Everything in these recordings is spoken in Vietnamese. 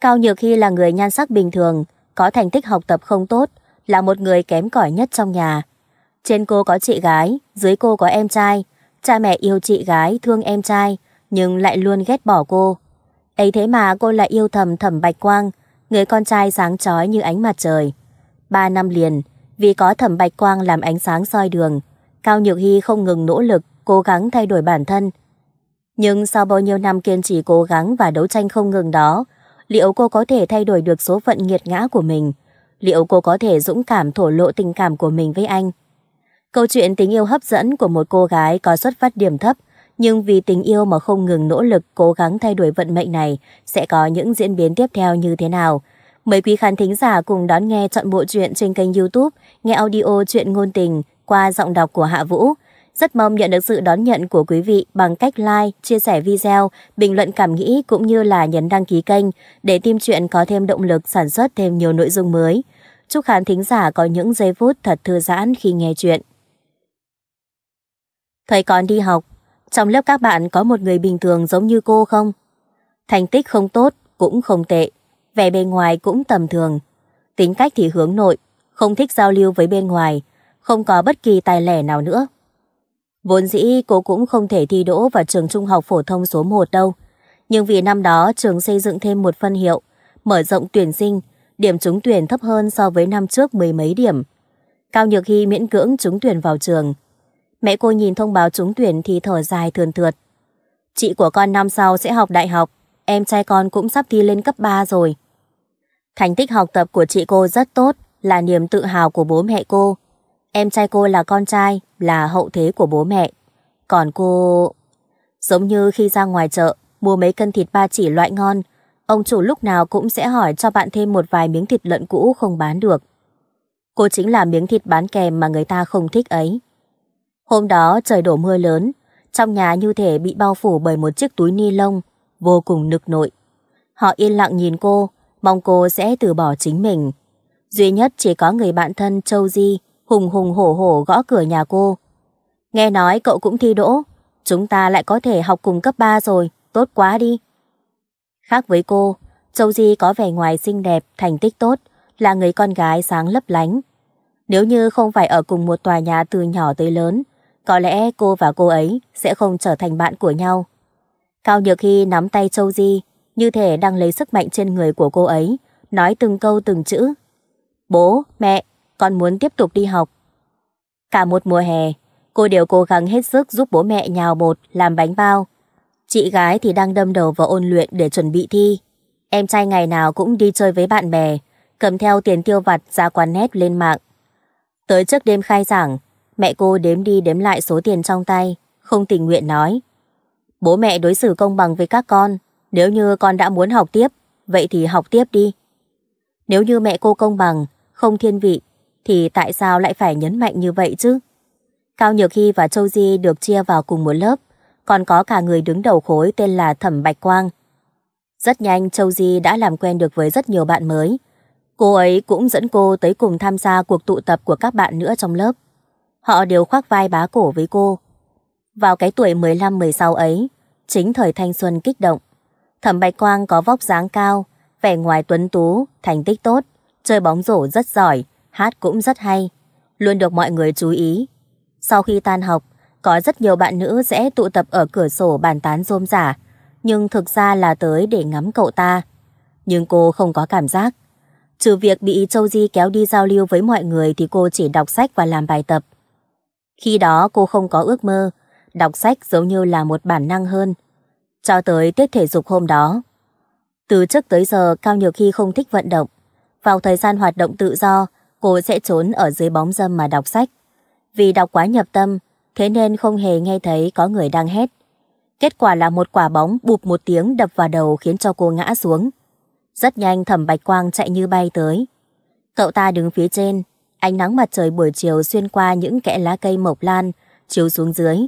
Cao Nhược Hy là người nhan sắc bình thường, có thành tích học tập không tốt, là một người kém cỏi nhất trong nhà. Trên cô có chị gái, dưới cô có em trai. Cha mẹ yêu chị gái, thương em trai, nhưng lại luôn ghét bỏ cô. ấy thế mà cô lại yêu thầm thẩm bạch quang, người con trai sáng chói như ánh mặt trời. Ba năm liền, vì có thẩm bạch quang làm ánh sáng soi đường, Cao Nhược Hy không ngừng nỗ lực, cố gắng thay đổi bản thân. Nhưng sau bao nhiêu năm kiên trì cố gắng và đấu tranh không ngừng đó, liệu cô có thể thay đổi được số phận nghiệt ngã của mình? Liệu cô có thể dũng cảm thổ lộ tình cảm của mình với anh? Câu chuyện tình yêu hấp dẫn của một cô gái có xuất phát điểm thấp, nhưng vì tình yêu mà không ngừng nỗ lực cố gắng thay đổi vận mệnh này sẽ có những diễn biến tiếp theo như thế nào? Mời quý khán thính giả cùng đón nghe chọn bộ truyện trên kênh youtube Nghe Audio Chuyện Ngôn Tình qua giọng đọc của Hạ Vũ. Rất mong nhận được sự đón nhận của quý vị bằng cách like, chia sẻ video, bình luận cảm nghĩ cũng như là nhấn đăng ký kênh để Team Chuyện có thêm động lực sản xuất thêm nhiều nội dung mới. Chúc khán thính giả có những giây phút thật thư giãn khi nghe chuyện. Thấy con đi học, trong lớp các bạn có một người bình thường giống như cô không? Thành tích không tốt, cũng không tệ, vẻ bề ngoài cũng tầm thường. Tính cách thì hướng nội, không thích giao lưu với bên ngoài, không có bất kỳ tài lẻ nào nữa. Vốn dĩ cô cũng không thể thi đỗ vào trường trung học phổ thông số 1 đâu. Nhưng vì năm đó trường xây dựng thêm một phân hiệu, mở rộng tuyển sinh, điểm trúng tuyển thấp hơn so với năm trước mười mấy điểm. Cao Nhược Hy miễn cưỡng trúng tuyển vào trường. Mẹ cô nhìn thông báo trúng tuyển thì thở dài thườn thượt. Chị của con năm sau sẽ học đại học, em trai con cũng sắp thi lên cấp 3 rồi. Thành tích học tập của chị cô rất tốt, là niềm tự hào của bố mẹ cô. Em trai cô là con trai, là hậu thế của bố mẹ. Còn cô... Giống như khi ra ngoài chợ, mua mấy cân thịt ba chỉ loại ngon, ông chủ lúc nào cũng sẽ hỏi cho bạn thêm một vài miếng thịt lợn cũ không bán được. Cô chính là miếng thịt bán kèm mà người ta không thích ấy. Hôm đó trời đổ mưa lớn, trong nhà như thể bị bao phủ bởi một chiếc túi ni lông, vô cùng nực nội. Họ yên lặng nhìn cô, mong cô sẽ từ bỏ chính mình. Duy nhất chỉ có người bạn thân Châu Di hùng hùng hổ hổ gõ cửa nhà cô. Nghe nói cậu cũng thi đỗ, chúng ta lại có thể học cùng cấp 3 rồi, tốt quá đi. Khác với cô, Châu Di có vẻ ngoài xinh đẹp, thành tích tốt, là người con gái sáng lấp lánh. Nếu như không phải ở cùng một tòa nhà từ nhỏ tới lớn, có lẽ cô và cô ấy sẽ không trở thành bạn của nhau. Cao Nhược Hy nắm tay Châu Di, như thể đang lấy sức mạnh trên người của cô ấy, nói từng câu từng chữ. Bố, mẹ, con muốn tiếp tục đi học. Cả một mùa hè, cô đều cố gắng hết sức giúp bố mẹ nhào bột, làm bánh bao. Chị gái thì đang đâm đầu vào ôn luyện để chuẩn bị thi. Em trai ngày nào cũng đi chơi với bạn bè, cầm theo tiền tiêu vặt ra quán nét lên mạng. Tới trước đêm khai giảng, mẹ cô đếm đi đếm lại số tiền trong tay, không tình nguyện nói. Bố mẹ đối xử công bằng với các con, nếu như con đã muốn học tiếp, vậy thì học tiếp đi. Nếu như mẹ cô công bằng, không thiên vị, thì tại sao lại phải nhấn mạnh như vậy chứ? Cao Nhược Hy và Châu Di được chia vào cùng một lớp, còn có cả người đứng đầu khối tên là Thẩm Bạch Quang. Rất nhanh Châu Di đã làm quen được với rất nhiều bạn mới. Cô ấy cũng dẫn cô tới cùng tham gia cuộc tụ tập của các bạn nữa trong lớp. Họ đều khoác vai bá cổ với cô. Vào cái tuổi 15-16 ấy, chính thời thanh xuân kích động. Thẩm Bạch Quang có vóc dáng cao, vẻ ngoài tuấn tú, thành tích tốt, chơi bóng rổ rất giỏi, hát cũng rất hay, luôn được mọi người chú ý. Sau khi tan học, có rất nhiều bạn nữ sẽ tụ tập ở cửa sổ bàn tán rôm giả, nhưng thực ra là tới để ngắm cậu ta. Nhưng cô không có cảm giác. Trừ việc bị Châu Di kéo đi giao lưu với mọi người thì cô chỉ đọc sách và làm bài tập. Khi đó cô không có ước mơ, đọc sách giống như là một bản năng hơn. Cho tới tiết thể dục hôm đó. Từ trước tới giờ Cao nhiều Khi không thích vận động. Vào thời gian hoạt động tự do, cô sẽ trốn ở dưới bóng dâm mà đọc sách. Vì đọc quá nhập tâm, thế nên không hề nghe thấy có người đang hét. Kết quả là một quả bóng bụp một tiếng đập vào đầu khiến cho cô ngã xuống. Rất nhanh thẩm bạch quang chạy như bay tới. Cậu ta đứng phía trên, ánh nắng mặt trời buổi chiều xuyên qua những kẽ lá cây mộc lan, chiếu xuống dưới,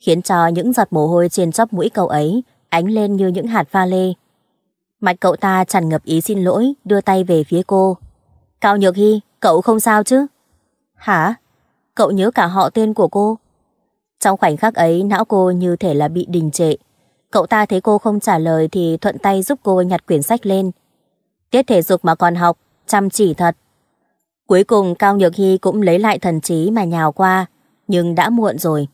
khiến cho những giọt mồ hôi trên chóp mũi cậu ấy ánh lên như những hạt pha lê. mặt cậu ta tràn ngập ý xin lỗi, đưa tay về phía cô. Cao Nhược Hy, cậu không sao chứ? Hả? Cậu nhớ cả họ tên của cô? Trong khoảnh khắc ấy, não cô như thể là bị đình trệ. Cậu ta thấy cô không trả lời thì thuận tay giúp cô nhặt quyển sách lên. Tiết thể dục mà còn học, chăm chỉ thật. Cuối cùng Cao Nhược Hy cũng lấy lại thần trí mà nhào qua, nhưng đã muộn rồi.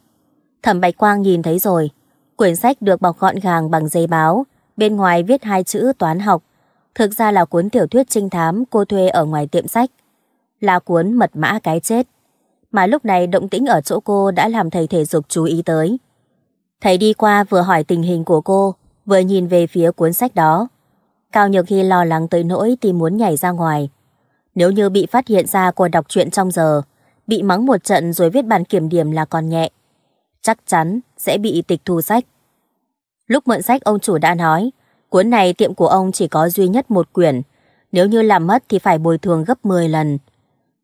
Thẩm Bạch Quang nhìn thấy rồi, quyển sách được bọc gọn gàng bằng giấy báo, bên ngoài viết hai chữ toán học. Thực ra là cuốn tiểu thuyết trinh thám cô thuê ở ngoài tiệm sách. Là cuốn mật mã cái chết. Mà lúc này động tĩnh ở chỗ cô đã làm thầy thể dục chú ý tới. Thầy đi qua vừa hỏi tình hình của cô, vừa nhìn về phía cuốn sách đó. Cao Nhược Hy lo lắng tới nỗi tìm muốn nhảy ra ngoài. Nếu như bị phát hiện ra cô đọc chuyện trong giờ, bị mắng một trận rồi viết bản kiểm điểm là còn nhẹ. Chắc chắn sẽ bị tịch thu sách. Lúc mượn sách ông chủ đã nói, Cuốn này tiệm của ông chỉ có duy nhất một quyển, nếu như làm mất thì phải bồi thường gấp 10 lần.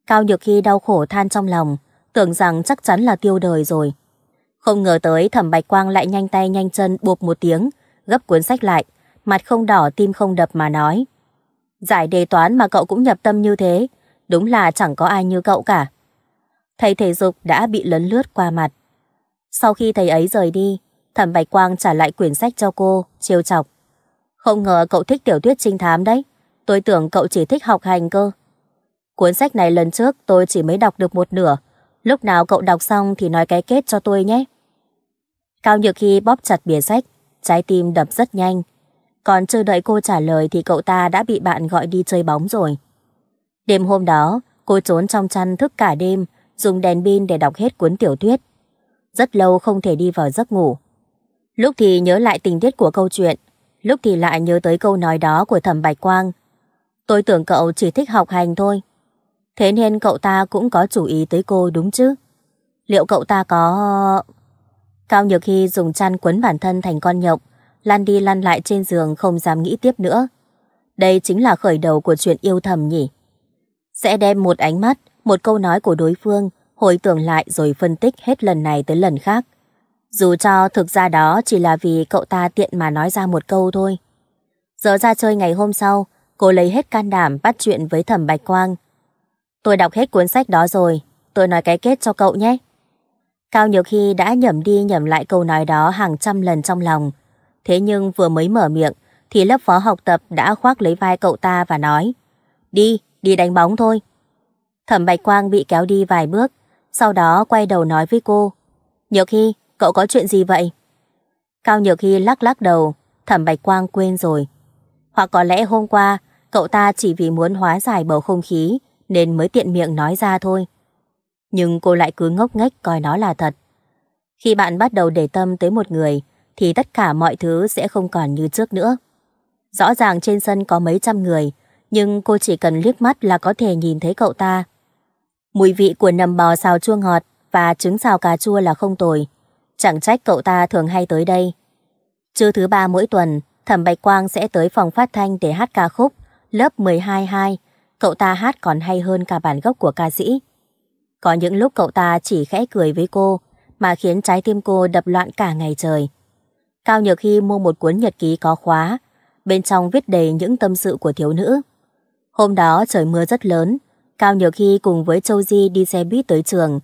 Cao Nhược Hy đau khổ than trong lòng, tưởng rằng chắc chắn là tiêu đời rồi. Không ngờ tới thẩm bạch quang lại nhanh tay nhanh chân buộc một tiếng, gấp cuốn sách lại, mặt không đỏ tim không đập mà nói. Giải đề toán mà cậu cũng nhập tâm như thế, đúng là chẳng có ai như cậu cả. Thầy thể dục đã bị lấn lướt qua mặt. Sau khi thầy ấy rời đi, thẩm bạch quang trả lại quyển sách cho cô, trêu chọc. Không ngờ cậu thích tiểu thuyết trinh thám đấy. Tôi tưởng cậu chỉ thích học hành cơ. Cuốn sách này lần trước tôi chỉ mới đọc được một nửa. Lúc nào cậu đọc xong thì nói cái kết cho tôi nhé. Cao Nhược Hy bóp chặt bìa sách, trái tim đập rất nhanh. Còn chưa đợi cô trả lời thì cậu ta đã bị bạn gọi đi chơi bóng rồi. Đêm hôm đó, cô trốn trong chăn thức cả đêm, dùng đèn pin để đọc hết cuốn tiểu thuyết. Rất lâu không thể đi vào giấc ngủ. Lúc thì nhớ lại tình tiết của câu chuyện, lúc thì lại nhớ tới câu nói đó của thẩm Bạch Quang. Tôi tưởng cậu chỉ thích học hành thôi. Thế nên cậu ta cũng có chú ý tới cô đúng chứ? Liệu cậu ta có... Cao Nhược Hy dùng chăn quấn bản thân thành con nhộng, lăn đi lăn lại trên giường không dám nghĩ tiếp nữa. Đây chính là khởi đầu của chuyện yêu thầm nhỉ. Sẽ đem một ánh mắt, một câu nói của đối phương, hồi tưởng lại rồi phân tích hết lần này tới lần khác. Dù cho thực ra đó chỉ là vì cậu ta tiện mà nói ra một câu thôi. Giờ ra chơi ngày hôm sau, cô lấy hết can đảm bắt chuyện với thẩm Bạch Quang. Tôi đọc hết cuốn sách đó rồi, tôi nói cái kết cho cậu nhé. Cao nhiều khi đã nhẩm đi nhẩm lại câu nói đó hàng trăm lần trong lòng. Thế nhưng vừa mới mở miệng thì lớp phó học tập đã khoác lấy vai cậu ta và nói Đi, đi đánh bóng thôi. Thẩm Bạch Quang bị kéo đi vài bước, sau đó quay đầu nói với cô Nhiều khi Cậu có chuyện gì vậy? Cao Nhược Hy lắc lắc đầu, thẩm bạch quang quên rồi. Hoặc có lẽ hôm qua, cậu ta chỉ vì muốn hóa giải bầu không khí, nên mới tiện miệng nói ra thôi. Nhưng cô lại cứ ngốc nghếch coi nó là thật. Khi bạn bắt đầu để tâm tới một người, thì tất cả mọi thứ sẽ không còn như trước nữa. Rõ ràng trên sân có mấy trăm người, nhưng cô chỉ cần liếc mắt là có thể nhìn thấy cậu ta. Mùi vị của nầm bò xào chua ngọt và trứng xào cà chua là không tồi, Chẳng trách cậu ta thường hay tới đây. Trưa thứ ba mỗi tuần, Thẩm Bạch Quang sẽ tới phòng phát thanh để hát ca khúc lớp 12-2. Cậu ta hát còn hay hơn cả bản gốc của ca sĩ. Có những lúc cậu ta chỉ khẽ cười với cô mà khiến trái tim cô đập loạn cả ngày trời. Cao Nhược Hy mua một cuốn nhật ký có khóa, bên trong viết đầy những tâm sự của thiếu nữ. Hôm đó trời mưa rất lớn, Cao Nhược Hy cùng với Châu Di đi xe buýt tới trường.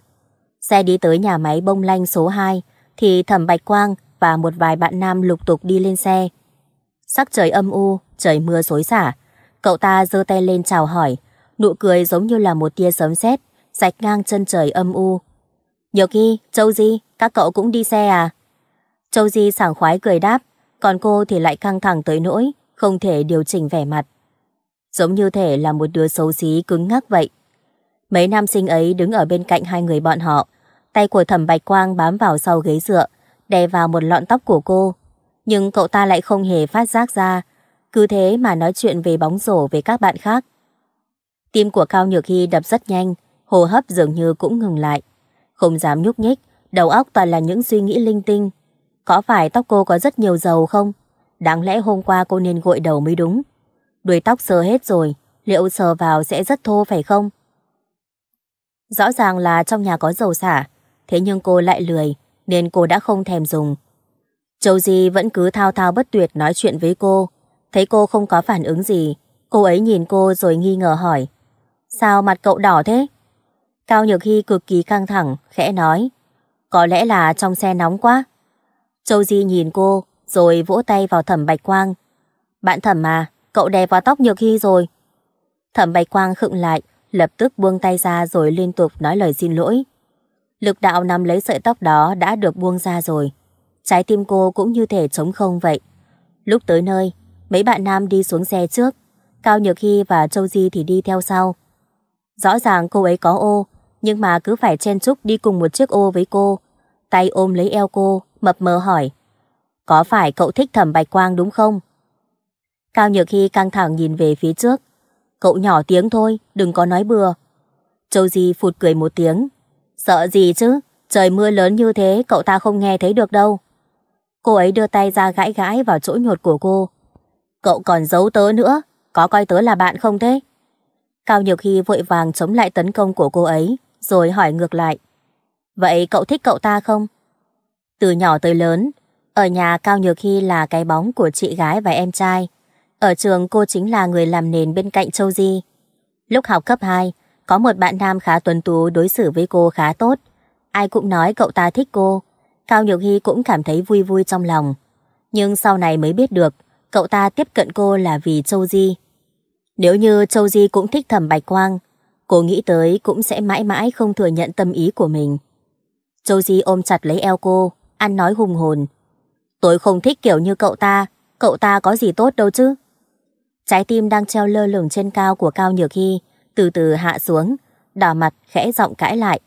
Xe đi tới nhà máy bông lanh số 2, thì Thẩm Bạch Quang và một vài bạn nam lục tục đi lên xe. Sắc trời âm u, trời mưa xối xả. Cậu ta giơ tay lên chào hỏi, nụ cười giống như là một tia sấm sét, rạch ngang chân trời âm u. Nhiều khi, Châu Di, các cậu cũng đi xe à? Châu Di sảng khoái cười đáp, còn cô thì lại căng thẳng tới nỗi, không thể điều chỉnh vẻ mặt. Giống như thể là một đứa xấu xí cứng ngắc vậy. Mấy nam sinh ấy đứng ở bên cạnh hai người bọn họ, Tay của thẩm bạch quang bám vào sau ghế dựa, đè vào một lọn tóc của cô. Nhưng cậu ta lại không hề phát giác ra, cứ thế mà nói chuyện về bóng rổ với các bạn khác. Tim của Cao Nhược Hy đập rất nhanh, hô hấp dường như cũng ngừng lại. Không dám nhúc nhích, đầu óc toàn là những suy nghĩ linh tinh. Có phải tóc cô có rất nhiều dầu không? Đáng lẽ hôm qua cô nên gội đầu mới đúng. Đuôi tóc sờ hết rồi, liệu sờ vào sẽ rất thô phải không? Rõ ràng là trong nhà có dầu xả, thế nhưng cô lại lười, nên cô đã không thèm dùng. Châu Di vẫn cứ thao thao bất tuyệt nói chuyện với cô. Thấy cô không có phản ứng gì, cô ấy nhìn cô rồi nghi ngờ hỏi. Sao mặt cậu đỏ thế? Cao Nhược Hy cực kỳ căng thẳng, khẽ nói. Có lẽ là trong xe nóng quá. Châu Di nhìn cô, rồi vỗ tay vào thẩm Bạch Quang. Bạn thẩm mà, cậu đè vào tóc Nhược Hy rồi. Thẩm Bạch Quang khựng lại, lập tức buông tay ra rồi liên tục nói lời xin lỗi. Lực đạo nắm lấy sợi tóc đó đã được buông ra rồi. Trái tim cô cũng như thể trống không vậy. Lúc tới nơi, mấy bạn nam đi xuống xe trước. Cao Nhược Hy và Châu Di thì đi theo sau. Rõ ràng cô ấy có ô, nhưng mà cứ phải chen chúc đi cùng một chiếc ô với cô. Tay ôm lấy eo cô, mập mờ hỏi. Có phải cậu thích thẩm bạch quang đúng không? Cao Nhược Hy căng thẳng nhìn về phía trước. Cậu nhỏ tiếng thôi, đừng có nói bừa. Châu Di phụt cười một tiếng, Sợ gì chứ, trời mưa lớn như thế cậu ta không nghe thấy được đâu. Cô ấy đưa tay ra gãi gãi vào chỗ nhột của cô. Cậu còn giấu tớ nữa, có coi tớ là bạn không thế? Cao Nhược Hy vội vàng chống lại tấn công của cô ấy, rồi hỏi ngược lại. Vậy cậu thích cậu ta không? Từ nhỏ tới lớn, ở nhà Cao Nhược Hy là cái bóng của chị gái và em trai. Ở trường cô chính là người làm nền bên cạnh Châu Di. Lúc học cấp 2, có một bạn nam khá tuấn tú đối xử với cô khá tốt. Ai cũng nói cậu ta thích cô. Cao Nhược Hy cũng cảm thấy vui vui trong lòng. Nhưng sau này mới biết được, cậu ta tiếp cận cô là vì Châu Di. Nếu như Châu Di cũng thích thẩm Bạch Quang, cô nghĩ tới cũng sẽ mãi mãi không thừa nhận tâm ý của mình. Châu Di ôm chặt lấy eo cô, ăn nói hùng hồn. Tôi không thích kiểu như cậu ta, cậu ta có gì tốt đâu chứ. Trái tim đang treo lơ lửng trên cao của Cao Nhược Hy từ từ hạ xuống, đỏ mặt khẽ giọng cãi lại.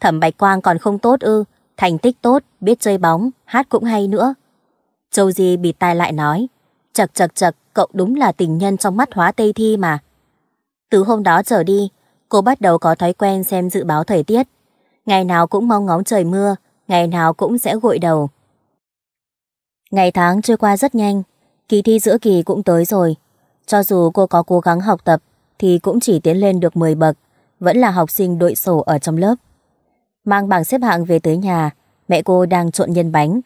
Thẩm Bạch Quang còn không tốt ư, thành tích tốt, biết chơi bóng, hát cũng hay nữa. Châu Di bịt tai lại nói, chật chật chật, cậu đúng là tình nhân trong mắt hóa Tây Thi mà. Từ hôm đó trở đi, cô bắt đầu có thói quen xem dự báo thời tiết. Ngày nào cũng mong ngóng trời mưa, ngày nào cũng sẽ gội đầu. Ngày tháng trôi qua rất nhanh, kỳ thi giữa kỳ cũng tới rồi. Cho dù cô có cố gắng học tập, thì cũng chỉ tiến lên được 10 bậc, vẫn là học sinh đội sổ ở trong lớp. Mang bảng xếp hạng về tới nhà, mẹ cô đang trộn nhân bánh.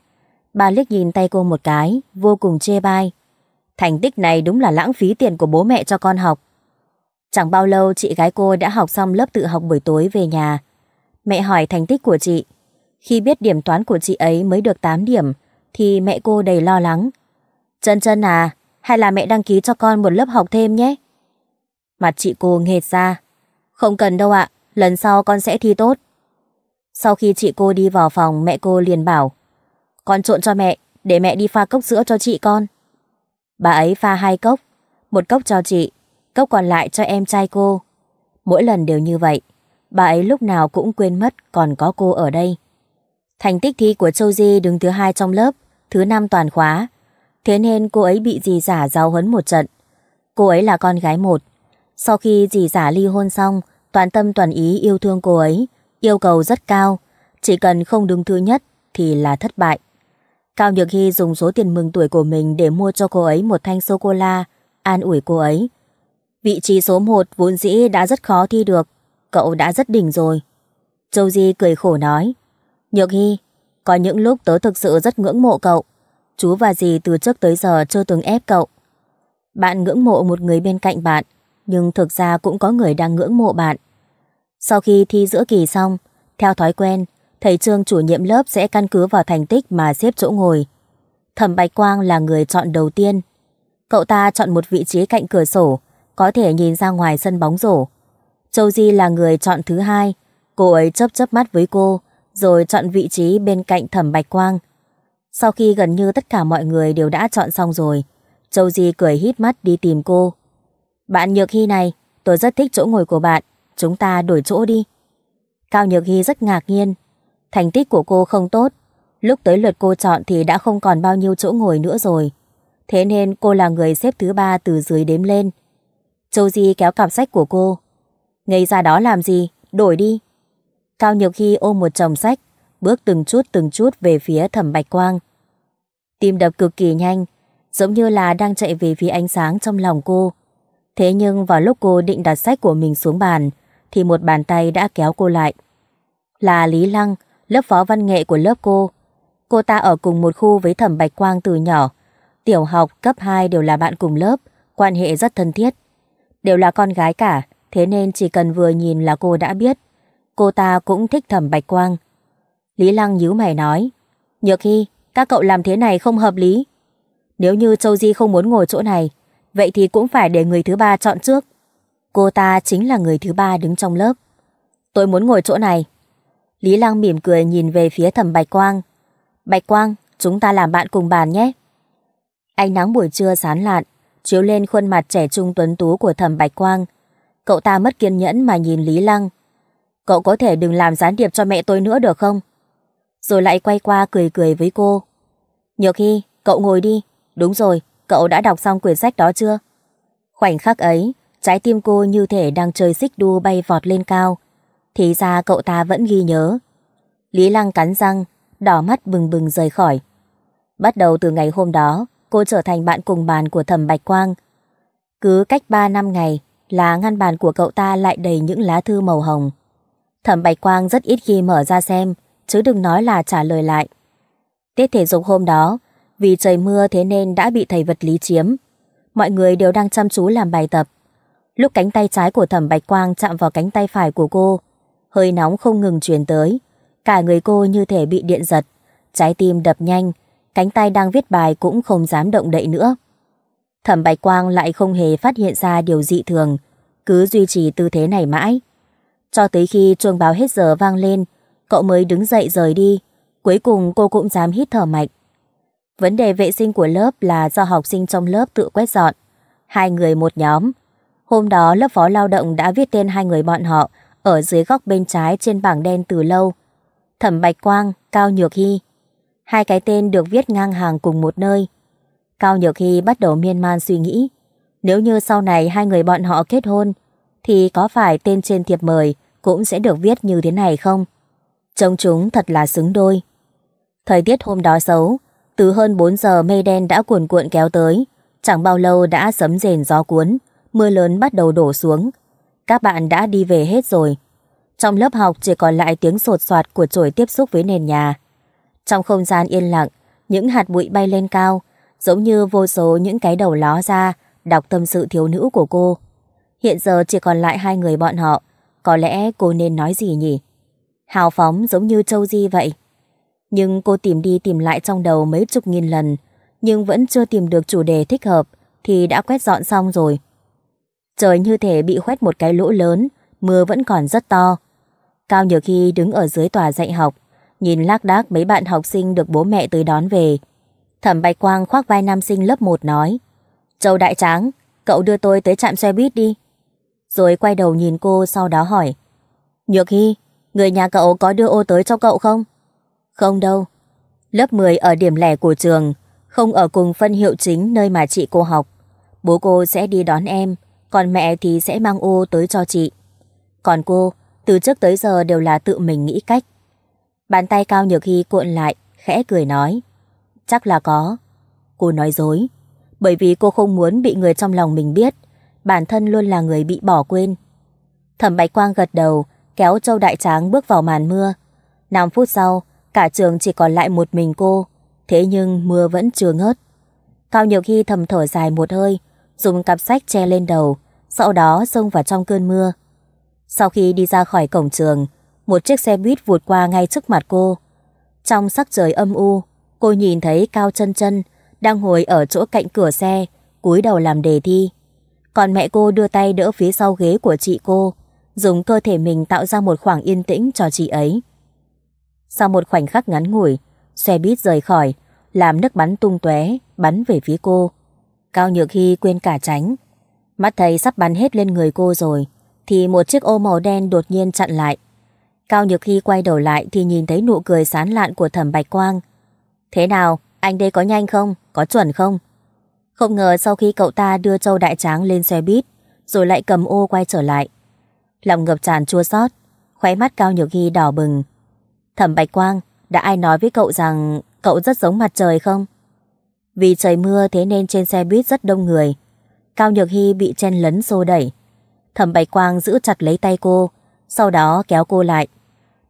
Bà liếc nhìn tay cô một cái, vô cùng chê bai. Thành tích này đúng là lãng phí tiền của bố mẹ cho con học. Chẳng bao lâu chị gái cô đã học xong lớp tự học buổi tối về nhà. Mẹ hỏi thành tích của chị. Khi biết điểm toán của chị ấy mới được 8 điểm, thì mẹ cô đầy lo lắng. Chân chân à, hay là mẹ đăng ký cho con một lớp học thêm nhé? Mặt chị cô nghệt ra. Không cần đâu ạ, lần sau con sẽ thi tốt. Sau khi chị cô đi vào phòng, mẹ cô liền bảo. Con trộn cho mẹ, để mẹ đi pha cốc sữa cho chị con. Bà ấy pha hai cốc, một cốc cho chị, cốc còn lại cho em trai cô. Mỗi lần đều như vậy, bà ấy lúc nào cũng quên mất còn có cô ở đây. Thành tích thi của Châu Di đứng thứ hai trong lớp, thứ năm toàn khóa. Thế nên cô ấy bị dì giả giáo huấn một trận. Cô ấy là con gái một, sau khi dì giả ly hôn xong, toàn tâm toàn ý yêu thương cô ấy, yêu cầu rất cao, chỉ cần không đứng thứ nhất thì là thất bại. Cao Nhược Hy dùng số tiền mừng tuổi của mình để mua cho cô ấy một thanh sô-cô-la, an ủi cô ấy. Vị trí số 1 vốn dĩ đã rất khó thi được, cậu đã rất đỉnh rồi. Châu Di cười khổ nói, Nhược Hy, có những lúc tớ thực sự rất ngưỡng mộ cậu. Chú và dì từ trước tới giờ chưa từng ép cậu. Bạn ngưỡng mộ một người bên cạnh bạn, nhưng thực ra cũng có người đang ngưỡng mộ bạn. Sau khi thi giữa kỳ xong, theo thói quen, thầy Trương chủ nhiệm lớp sẽ căn cứ vào thành tích mà xếp chỗ ngồi. Thẩm Bạch Quang là người chọn đầu tiên. Cậu ta chọn một vị trí cạnh cửa sổ, có thể nhìn ra ngoài sân bóng rổ. Châu Di là người chọn thứ hai, cô ấy chấp chấp mắt với cô, rồi chọn vị trí bên cạnh Thẩm Bạch Quang. Sau khi gần như tất cả mọi người đều đã chọn xong rồi, Châu Di cười hít mắt đi tìm cô. Bạn Nhược Hy này, tôi rất thích chỗ ngồi của bạn, chúng ta đổi chỗ đi. Cao Nhược Hy rất ngạc nhiên. Thành tích của cô không tốt, lúc tới lượt cô chọn thì đã không còn bao nhiêu chỗ ngồi nữa rồi. Thế nên cô là người xếp thứ ba từ dưới đếm lên. Châu Di kéo cặp sách của cô. Ngây ra đó làm gì, đổi đi. Cao Nhược Hy ôm một chồng sách, bước từng chút từng chút về phía thẩm bạch quang. Tim đập cực kỳ nhanh, giống như là đang chạy về phía ánh sáng trong lòng cô. Thế nhưng vào lúc cô định đặt sách của mình xuống bàn, thì một bàn tay đã kéo cô lại. Là Lý Lăng, lớp phó văn nghệ của lớp cô. Cô ta ở cùng một khu với Thẩm Bạch Quang từ nhỏ. Tiểu học, cấp 2 đều là bạn cùng lớp, quan hệ rất thân thiết. Đều là con gái cả, thế nên chỉ cần vừa nhìn là cô đã biết. Cô ta cũng thích Thẩm Bạch Quang. Lý Lăng nhíu mày nói, Nhược Hy, các cậu làm thế này không hợp lý. Nếu như Châu Di không muốn ngồi chỗ này, vậy thì cũng phải để người thứ ba chọn trước. Cô ta chính là người thứ ba đứng trong lớp. Tôi muốn ngồi chỗ này. Lý Lăng mỉm cười nhìn về phía thẩm Bạch Quang. Bạch Quang, chúng ta làm bạn cùng bàn nhé. Ánh nắng buổi trưa sán lạn, chiếu lên khuôn mặt trẻ trung tuấn tú của thẩm Bạch Quang. Cậu ta mất kiên nhẫn mà nhìn Lý Lăng. Cậu có thể đừng làm gián điệp cho mẹ tôi nữa được không? Rồi lại quay qua cười cười với cô. Nhược Hy, cậu ngồi đi. Đúng rồi, cậu đã đọc xong quyển sách đó chưa? Khoảnh khắc ấy, trái tim cô như thể đang chơi xích đu bay vọt lên cao. Thì ra cậu ta vẫn ghi nhớ. Lý Lăng cắn răng, đỏ mắt bừng bừng rời khỏi. Bắt đầu từ ngày hôm đó, cô trở thành bạn cùng bàn của thẩm Bạch Quang. Cứ cách 3 năm ngày là ngăn bàn của cậu ta lại đầy những lá thư màu hồng. Thẩm Bạch Quang rất ít khi mở ra xem, chứ đừng nói là trả lời lại. Tiết thể dục hôm đó, vì trời mưa thế nên đã bị thầy vật lý chiếm. Mọi người đều đang chăm chú làm bài tập. Lúc cánh tay trái của thẩm bạch quang chạm vào cánh tay phải của cô, hơi nóng không ngừng truyền tới. Cả người cô như thể bị điện giật, trái tim đập nhanh, cánh tay đang viết bài cũng không dám động đậy nữa. Thẩm Bạch Quang lại không hề phát hiện ra điều dị thường, cứ duy trì tư thế này mãi. Cho tới khi chuông báo hết giờ vang lên, cậu mới đứng dậy rời đi, cuối cùng cô cũng dám hít thở mạnh. Vấn đề vệ sinh của lớp là do học sinh trong lớp tự quét dọn. Hai người một nhóm. Hôm đó lớp phó lao động đã viết tên hai người bọn họ ở dưới góc bên trái trên bảng đen từ lâu. Thẩm Bạch Quang, Cao Nhược Hy. Hai cái tên được viết ngang hàng cùng một nơi. Cao Nhược Hy bắt đầu miên man suy nghĩ. Nếu như sau này hai người bọn họ kết hôn, thì có phải tên trên thiệp mời cũng sẽ được viết như thế này không? Trông chúng thật là xứng đôi. Thời tiết hôm đó xấu, từ hơn 4 giờ mây đen đã cuồn cuộn kéo tới, chẳng bao lâu đã sấm rền gió cuốn, mưa lớn bắt đầu đổ xuống. Các bạn đã đi về hết rồi. Trong lớp học chỉ còn lại tiếng sột soạt của chổi tiếp xúc với nền nhà. Trong không gian yên lặng, những hạt bụi bay lên cao, giống như vô số những cái đầu ló ra, đọc tâm sự thiếu nữ của cô. Hiện giờ chỉ còn lại hai người bọn họ, có lẽ cô nên nói gì nhỉ? Hào phóng giống như Châu Di vậy. Nhưng cô tìm đi tìm lại trong đầu mấy chục nghìn lần, nhưng vẫn chưa tìm được chủ đề thích hợp, thì đã quét dọn xong rồi. Trời như thể bị khoét một cái lỗ lớn, mưa vẫn còn rất to. Cao nhiều khi đứng ở dưới tòa dạy học, nhìn lác đác mấy bạn học sinh được bố mẹ tới đón về. Thẩm Bạch Quang khoác vai nam sinh lớp 1 nói, Châu Đại Tráng, cậu đưa tôi tới trạm xe buýt đi. Rồi quay đầu nhìn cô sau đó hỏi, Nhược Hy, người nhà cậu có đưa ô tới cho cậu không? Không đâu. Lớp 10 ở điểm lẻ của trường, không ở cùng phân hiệu chính nơi mà chị cô học. Bố cô sẽ đi đón em, còn mẹ thì sẽ mang ô tới cho chị. Còn cô, từ trước tới giờ đều là tự mình nghĩ cách. Bàn tay Cao Nhược khi cuộn lại, khẽ cười nói. Chắc là có. Cô nói dối. Bởi vì cô không muốn bị người trong lòng mình biết. Bản thân luôn là người bị bỏ quên. Thẩm Bạch Quang gật đầu, kéo Châu Đại Tráng bước vào màn mưa. 5 phút sau, Cả trường chỉ còn lại một mình cô, thế nhưng mưa vẫn chưa ngớt. Cao nhiều khi thầm thở dài một hơi, dùng cặp sách che lên đầu, sau đó xông vào trong cơn mưa. Sau khi đi ra khỏi cổng trường, một chiếc xe buýt vụt qua ngay trước mặt cô. Trong sắc trời âm u, cô nhìn thấy Cao chân chân đang ngồi ở chỗ cạnh cửa xe, cúi đầu làm đề thi. Còn mẹ cô đưa tay đỡ phía sau ghế của chị cô, dùng cơ thể mình tạo ra một khoảng yên tĩnh cho chị ấy. Sau một khoảnh khắc ngắn ngủi, xe buýt rời khỏi, làm nước bắn tung tóe bắn về phía cô. Cao Nhược Hy quên cả tránh. Mắt thấy sắp bắn hết lên người cô rồi, thì một chiếc ô màu đen đột nhiên chặn lại. Cao Nhược Hy quay đầu lại thì nhìn thấy nụ cười sán lạn của thẩm Bạch Quang. Thế nào, anh đây có nhanh không? Có chuẩn không? Không ngờ sau khi cậu ta đưa Châu Đại Tráng lên xe buýt, rồi lại cầm ô quay trở lại. Lòng ngập tràn chua xót khóe mắt Cao Nhược Hy đỏ bừng, Thẩm Bạch Quang, đã ai nói với cậu rằng cậu rất giống mặt trời không? Vì trời mưa thế nên trên xe buýt rất đông người. Cao Nhược Hy bị chen lấn xô đẩy. Thẩm Bạch Quang giữ chặt lấy tay cô, sau đó kéo cô lại.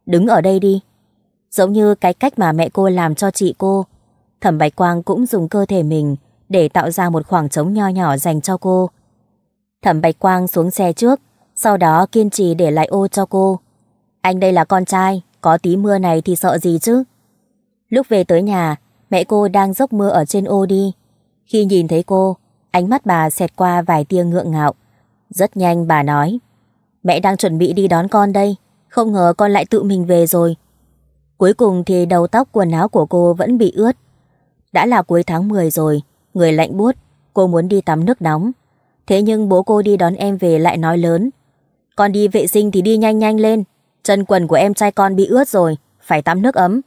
Đứng ở đây đi. Giống như cái cách mà mẹ cô làm cho chị cô. Thẩm Bạch Quang cũng dùng cơ thể mình để tạo ra một khoảng trống nho nhỏ dành cho cô. Thẩm Bạch Quang xuống xe trước, sau đó kiên trì để lại ô cho cô. Anh đây là con trai, có tí mưa này thì sợ gì chứ? Lúc về tới nhà, mẹ cô đang dốc mưa ở trên ô đi. Khi nhìn thấy cô, ánh mắt bà xẹt qua vài tia ngượng ngạo. Rất nhanh bà nói, mẹ đang chuẩn bị đi đón con đây, không ngờ con lại tự mình về rồi. Cuối cùng thì đầu tóc quần áo của cô vẫn bị ướt. Đã là cuối tháng 10 rồi, người lạnh buốt, cô muốn đi tắm nước nóng. Thế nhưng bố cô đi đón em về lại nói lớn. Con đi vệ sinh thì đi nhanh nhanh lên, Chân quần của em trai con bị ướt rồi, phải tắm nước ấm.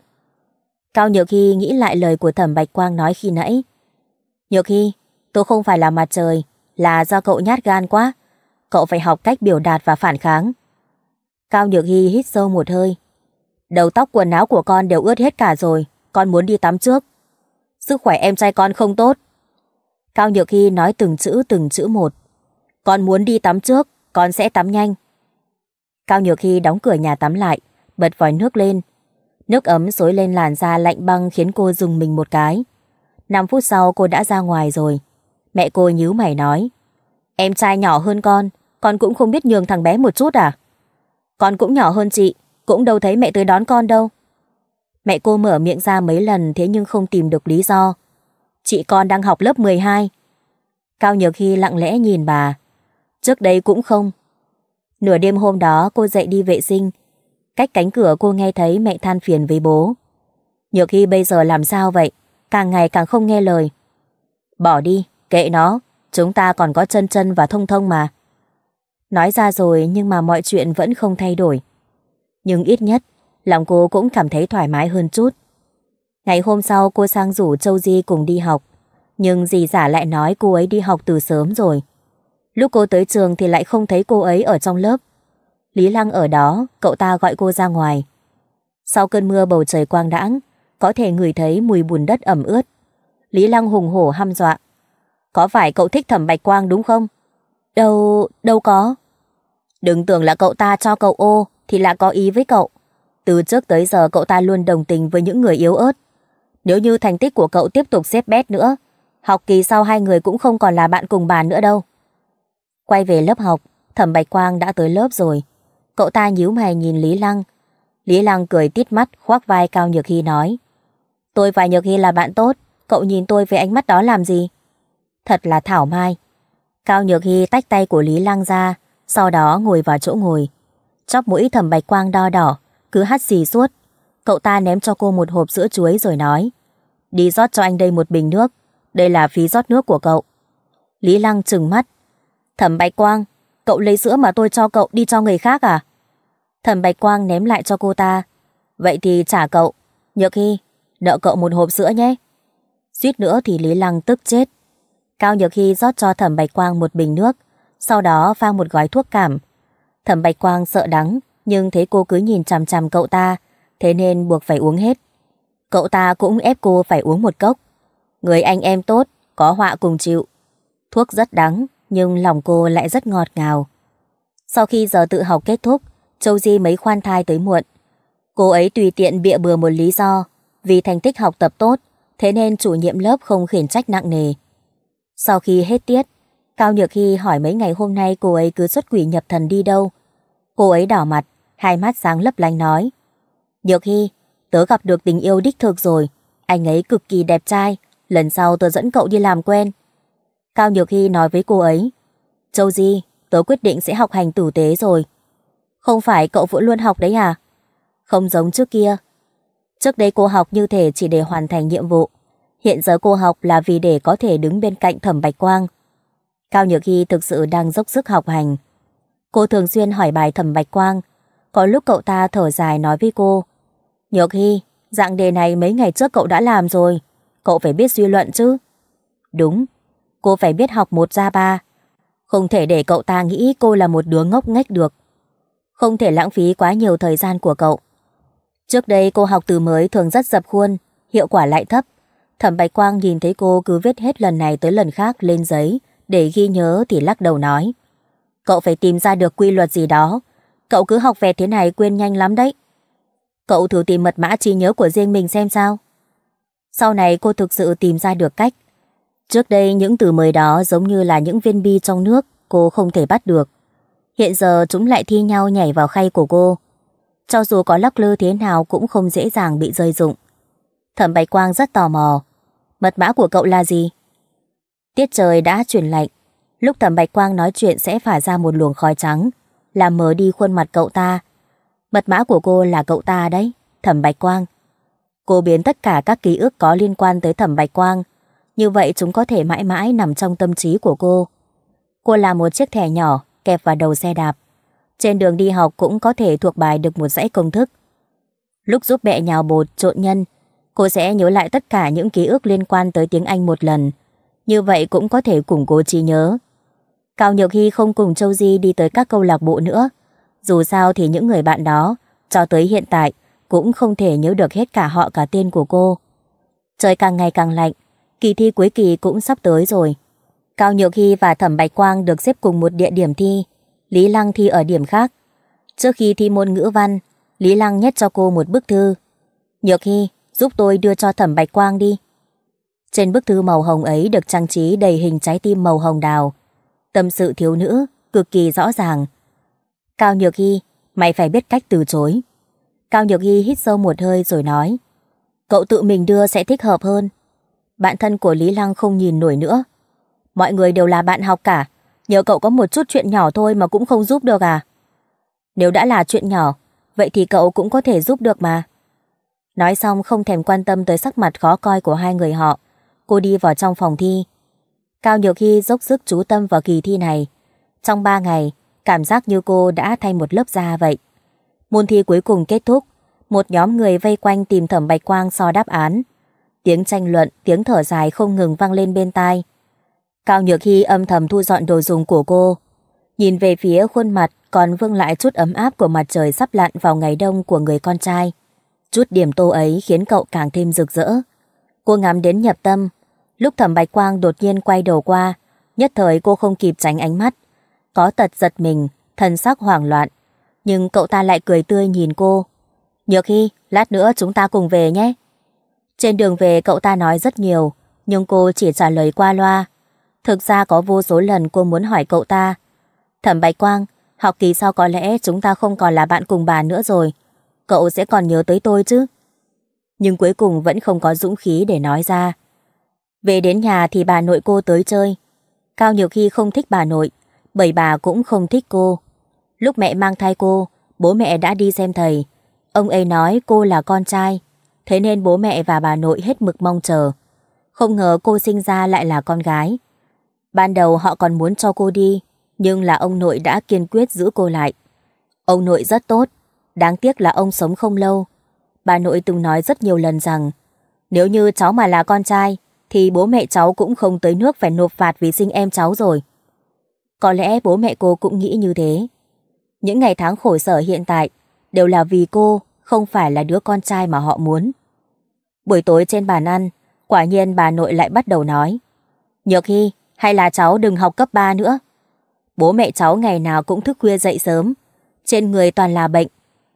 Cao Nhược Hy nghĩ lại lời của thẩm Bạch Quang nói khi nãy. Nhược Hy, tôi không phải là mặt trời, là do cậu nhát gan quá. Cậu phải học cách biểu đạt và phản kháng. Cao Nhược Hy hít sâu một hơi. Đầu tóc quần áo của con đều ướt hết cả rồi, con muốn đi tắm trước. Sức khỏe em trai con không tốt. Cao Nhược Hy nói từng chữ từng chữ một. Con muốn đi tắm trước, con sẽ tắm nhanh, Cao Nhược Hy đóng cửa nhà tắm lại, bật vòi nước lên. Nước ấm xối lên làn da lạnh băng khiến cô dùng mình một cái. 5 phút sau cô đã ra ngoài rồi. Mẹ cô nhíu mày nói. Em trai nhỏ hơn con, con cũng không biết nhường thằng bé một chút à? Con cũng nhỏ hơn chị, cũng đâu thấy mẹ tới đón con đâu. Mẹ cô mở miệng ra mấy lần thế nhưng không tìm được lý do. Chị con đang học lớp 12. Cao Nhược Hy lặng lẽ nhìn bà. Trước đây cũng không, Nửa đêm hôm đó cô dậy đi vệ sinh. Cách cánh cửa cô nghe thấy mẹ than phiền với bố. Nhược Hy bây giờ làm sao vậy? Càng ngày càng không nghe lời. Bỏ đi, kệ nó. Chúng ta còn có chân chân và thông thông mà. Nói ra rồi nhưng mà mọi chuyện vẫn không thay đổi. Nhưng ít nhất, lòng cô cũng cảm thấy thoải mái hơn chút. Ngày hôm sau cô sang rủ Châu Di cùng đi học. Nhưng dì giả lại nói cô ấy đi học từ sớm rồi. Lúc cô tới trường thì lại không thấy cô ấy ở trong lớp. Lý Lăng ở đó, cậu ta gọi cô ra ngoài. Sau cơn mưa bầu trời quang đãng, có thể ngửi thấy mùi bùn đất ẩm ướt. Lý Lăng hùng hổ hăm dọa. Có phải cậu thích thẩm bạch quang đúng không? Đâu, đâu có. Đừng tưởng là cậu ta cho cậu ô thì là có ý với cậu. Từ trước tới giờ cậu ta luôn đồng tình với những người yếu ớt. Nếu như thành tích của cậu tiếp tục xếp bét nữa, học kỳ sau hai người cũng không còn là bạn cùng bàn nữa đâu. Quay về lớp học, thẩm Bạch Quang đã tới lớp rồi. Cậu ta nhíu mày nhìn Lý Lăng. Lý Lăng cười tít mắt khoác vai Cao Nhược Hy nói. Tôi và Nhược Hy là bạn tốt, cậu nhìn tôi với ánh mắt đó làm gì? Thật là thảo mai. Cao Nhược Hy tách tay của Lý Lăng ra, sau đó ngồi vào chỗ ngồi. Chóc mũi thẩm Bạch Quang đo đỏ, cứ hắt xì suốt. Cậu ta ném cho cô một hộp sữa chuối rồi nói. Đi rót cho anh đây một bình nước, đây là phí rót nước của cậu. Lý Lăng trừng mắt, Thẩm Bạch Quang, cậu lấy sữa mà tôi cho cậu đi cho người khác à? Thẩm Bạch Quang ném lại cho cô ta. Vậy thì trả cậu. Nhược Hy, nợ cậu một hộp sữa nhé. Suýt nữa thì Lý Lăng tức chết. Cao Nhược Hy rót cho Thẩm Bạch Quang một bình nước, sau đó pha một gói thuốc cảm. Thẩm Bạch Quang sợ đắng, nhưng thấy cô cứ nhìn chằm chằm cậu ta, thế nên buộc phải uống hết. Cậu ta cũng ép cô phải uống một cốc. Người anh em tốt, có họa cùng chịu. Thuốc rất đắng, nhưng lòng cô lại rất ngọt ngào. Sau khi giờ tự học kết thúc, Châu Di mấy khoan thai tới muộn. Cô ấy tùy tiện bịa bừa một lý do, vì thành tích học tập tốt, thế nên chủ nhiệm lớp không khiển trách nặng nề. Sau khi hết tiết, Cao Nhược Hy hỏi mấy ngày hôm nay cô ấy cứ xuất quỷ nhập thần đi đâu. Cô ấy đỏ mặt, hai mắt sáng lấp lánh nói. Nhược Hy, tớ gặp được tình yêu đích thực rồi, anh ấy cực kỳ đẹp trai, lần sau tớ dẫn cậu đi làm quen, Cao Nhược Hy nói với cô ấy. Châu Di, tớ quyết định sẽ học hành tử tế rồi. Không phải cậu vẫn luôn học đấy à? Không giống trước kia. Trước đây cô học như thể chỉ để hoàn thành nhiệm vụ. Hiện giờ cô học là vì để có thể đứng bên cạnh thẩm bạch quang. Cao Nhược Hy thực sự đang dốc sức học hành. Cô thường xuyên hỏi bài thẩm bạch quang. Có lúc cậu ta thở dài nói với cô. Nhược Hy, dạng đề này mấy ngày trước cậu đã làm rồi. Cậu phải biết suy luận chứ. Đúng, cô phải biết học một ra ba. Không thể để cậu ta nghĩ cô là một đứa ngốc nghếch được. Không thể lãng phí quá nhiều thời gian của cậu. Trước đây cô học từ mới thường rất dập khuôn, hiệu quả lại thấp. Thẩm Bạch Quang nhìn thấy cô cứ viết hết lần này tới lần khác lên giấy để ghi nhớ thì lắc đầu nói. Cậu phải tìm ra được quy luật gì đó. Cậu cứ học về thế này quên nhanh lắm đấy. Cậu thử tìm mật mã trí nhớ của riêng mình xem sao. Sau này cô thực sự tìm ra được cách Trước đây những từ mới đó giống như là những viên bi trong nước cô không thể bắt được. Hiện giờ chúng lại thi nhau nhảy vào khay của cô. Cho dù có lắc lư thế nào cũng không dễ dàng bị rơi dụng Thẩm Bạch Quang rất tò mò. Mật mã của cậu là gì? Tiết trời đã chuyển lạnh. Lúc Thẩm Bạch Quang nói chuyện sẽ phả ra một luồng khói trắng, làm mờ đi khuôn mặt cậu ta. Mật mã của cô là cậu ta đấy, Thẩm Bạch Quang. Cô biến tất cả các ký ức có liên quan tới Thẩm Bạch Quang như vậy chúng có thể mãi mãi nằm trong tâm trí của cô. Cô là một chiếc thẻ nhỏ kẹp vào đầu xe đạp. Trên đường đi học cũng có thể thuộc bài được một dãy công thức. Lúc giúp mẹ nhào bột trộn nhân, cô sẽ nhớ lại tất cả những ký ức liên quan tới tiếng Anh một lần. Như vậy cũng có thể củng cố trí nhớ. Cao Nhược Hy không cùng Châu Di đi tới các câu lạc bộ nữa. Dù sao thì những người bạn đó, cho tới hiện tại, cũng không thể nhớ được hết cả họ cả tên của cô. Trời càng ngày càng lạnh, kỳ thi cuối kỳ cũng sắp tới rồi. Cao Nhược Hy và Thẩm Bạch Quang được xếp cùng một địa điểm thi, Lý Lăng thi ở điểm khác. Trước khi thi môn ngữ văn, Lý Lăng nhét cho cô một bức thư. Nhược Hy, giúp tôi đưa cho Thẩm Bạch Quang đi. Trên bức thư màu hồng ấy được trang trí đầy hình trái tim màu hồng đào. Tâm sự thiếu nữ, cực kỳ rõ ràng. Cao Nhược Hy, mày phải biết cách từ chối. Cao Nhược Hy hít sâu một hơi rồi nói. Cậu tự mình đưa sẽ thích hợp hơn bạn thân của Lý Lăng không nhìn nổi nữa. Mọi người đều là bạn học cả, nhờ cậu có một chút chuyện nhỏ thôi mà cũng không giúp được à? Nếu đã là chuyện nhỏ, vậy thì cậu cũng có thể giúp được mà. Nói xong không thèm quan tâm tới sắc mặt khó coi của hai người họ, cô đi vào trong phòng thi. Cao Nhược khi dốc sức chú tâm vào kỳ thi này. Trong ba ngày, cảm giác như cô đã thay một lớp da vậy. Môn thi cuối cùng kết thúc, một nhóm người vây quanh tìm thẩm bạch quang so đáp án. Tiếng tranh luận, tiếng thở dài không ngừng vang lên bên tai. Cao Nhược Hy âm thầm thu dọn đồ dùng của cô. Nhìn về phía khuôn mặt còn vương lại chút ấm áp của mặt trời sắp lặn vào ngày đông của người con trai. Chút điểm tô ấy khiến cậu càng thêm rực rỡ. Cô ngắm đến nhập tâm. Lúc thẩm bạch quang đột nhiên quay đầu qua, nhất thời cô không kịp tránh ánh mắt. Có tật giật mình, thần sắc hoảng loạn. Nhưng cậu ta lại cười tươi nhìn cô. Nhược Hy, lát nữa chúng ta cùng về nhé. Trên đường về cậu ta nói rất nhiều, nhưng cô chỉ trả lời qua loa. Thực ra có vô số lần cô muốn hỏi cậu ta. Thẩm Bạch Quang, học kỳ sau có lẽ chúng ta không còn là bạn cùng bà nữa rồi. Cậu sẽ còn nhớ tới tôi chứ? Nhưng cuối cùng vẫn không có dũng khí để nói ra. Về đến nhà thì bà nội cô tới chơi. Cao nhiều khi không thích bà nội, bởi bà cũng không thích cô. Lúc mẹ mang thai cô, bố mẹ đã đi xem thầy. Ông ấy nói cô là con trai, thế nên bố mẹ và bà nội hết mực mong chờ. Không ngờ cô sinh ra lại là con gái. Ban đầu họ còn muốn cho cô đi, nhưng là ông nội đã kiên quyết giữ cô lại. Ông nội rất tốt, đáng tiếc là ông sống không lâu. Bà nội từng nói rất nhiều lần rằng, nếu như cháu mà là con trai, thì bố mẹ cháu cũng không tới nước phải nộp phạt vì sinh em cháu rồi. Có lẽ bố mẹ cô cũng nghĩ như thế. Những ngày tháng khổ sở hiện tại đều là vì cô không phải là đứa con trai mà họ muốn. Buổi tối trên bàn ăn, quả nhiên bà nội lại bắt đầu nói. Nhược Hy, hay là cháu đừng học cấp 3 nữa. Bố mẹ cháu ngày nào cũng thức khuya dậy sớm, trên người toàn là bệnh.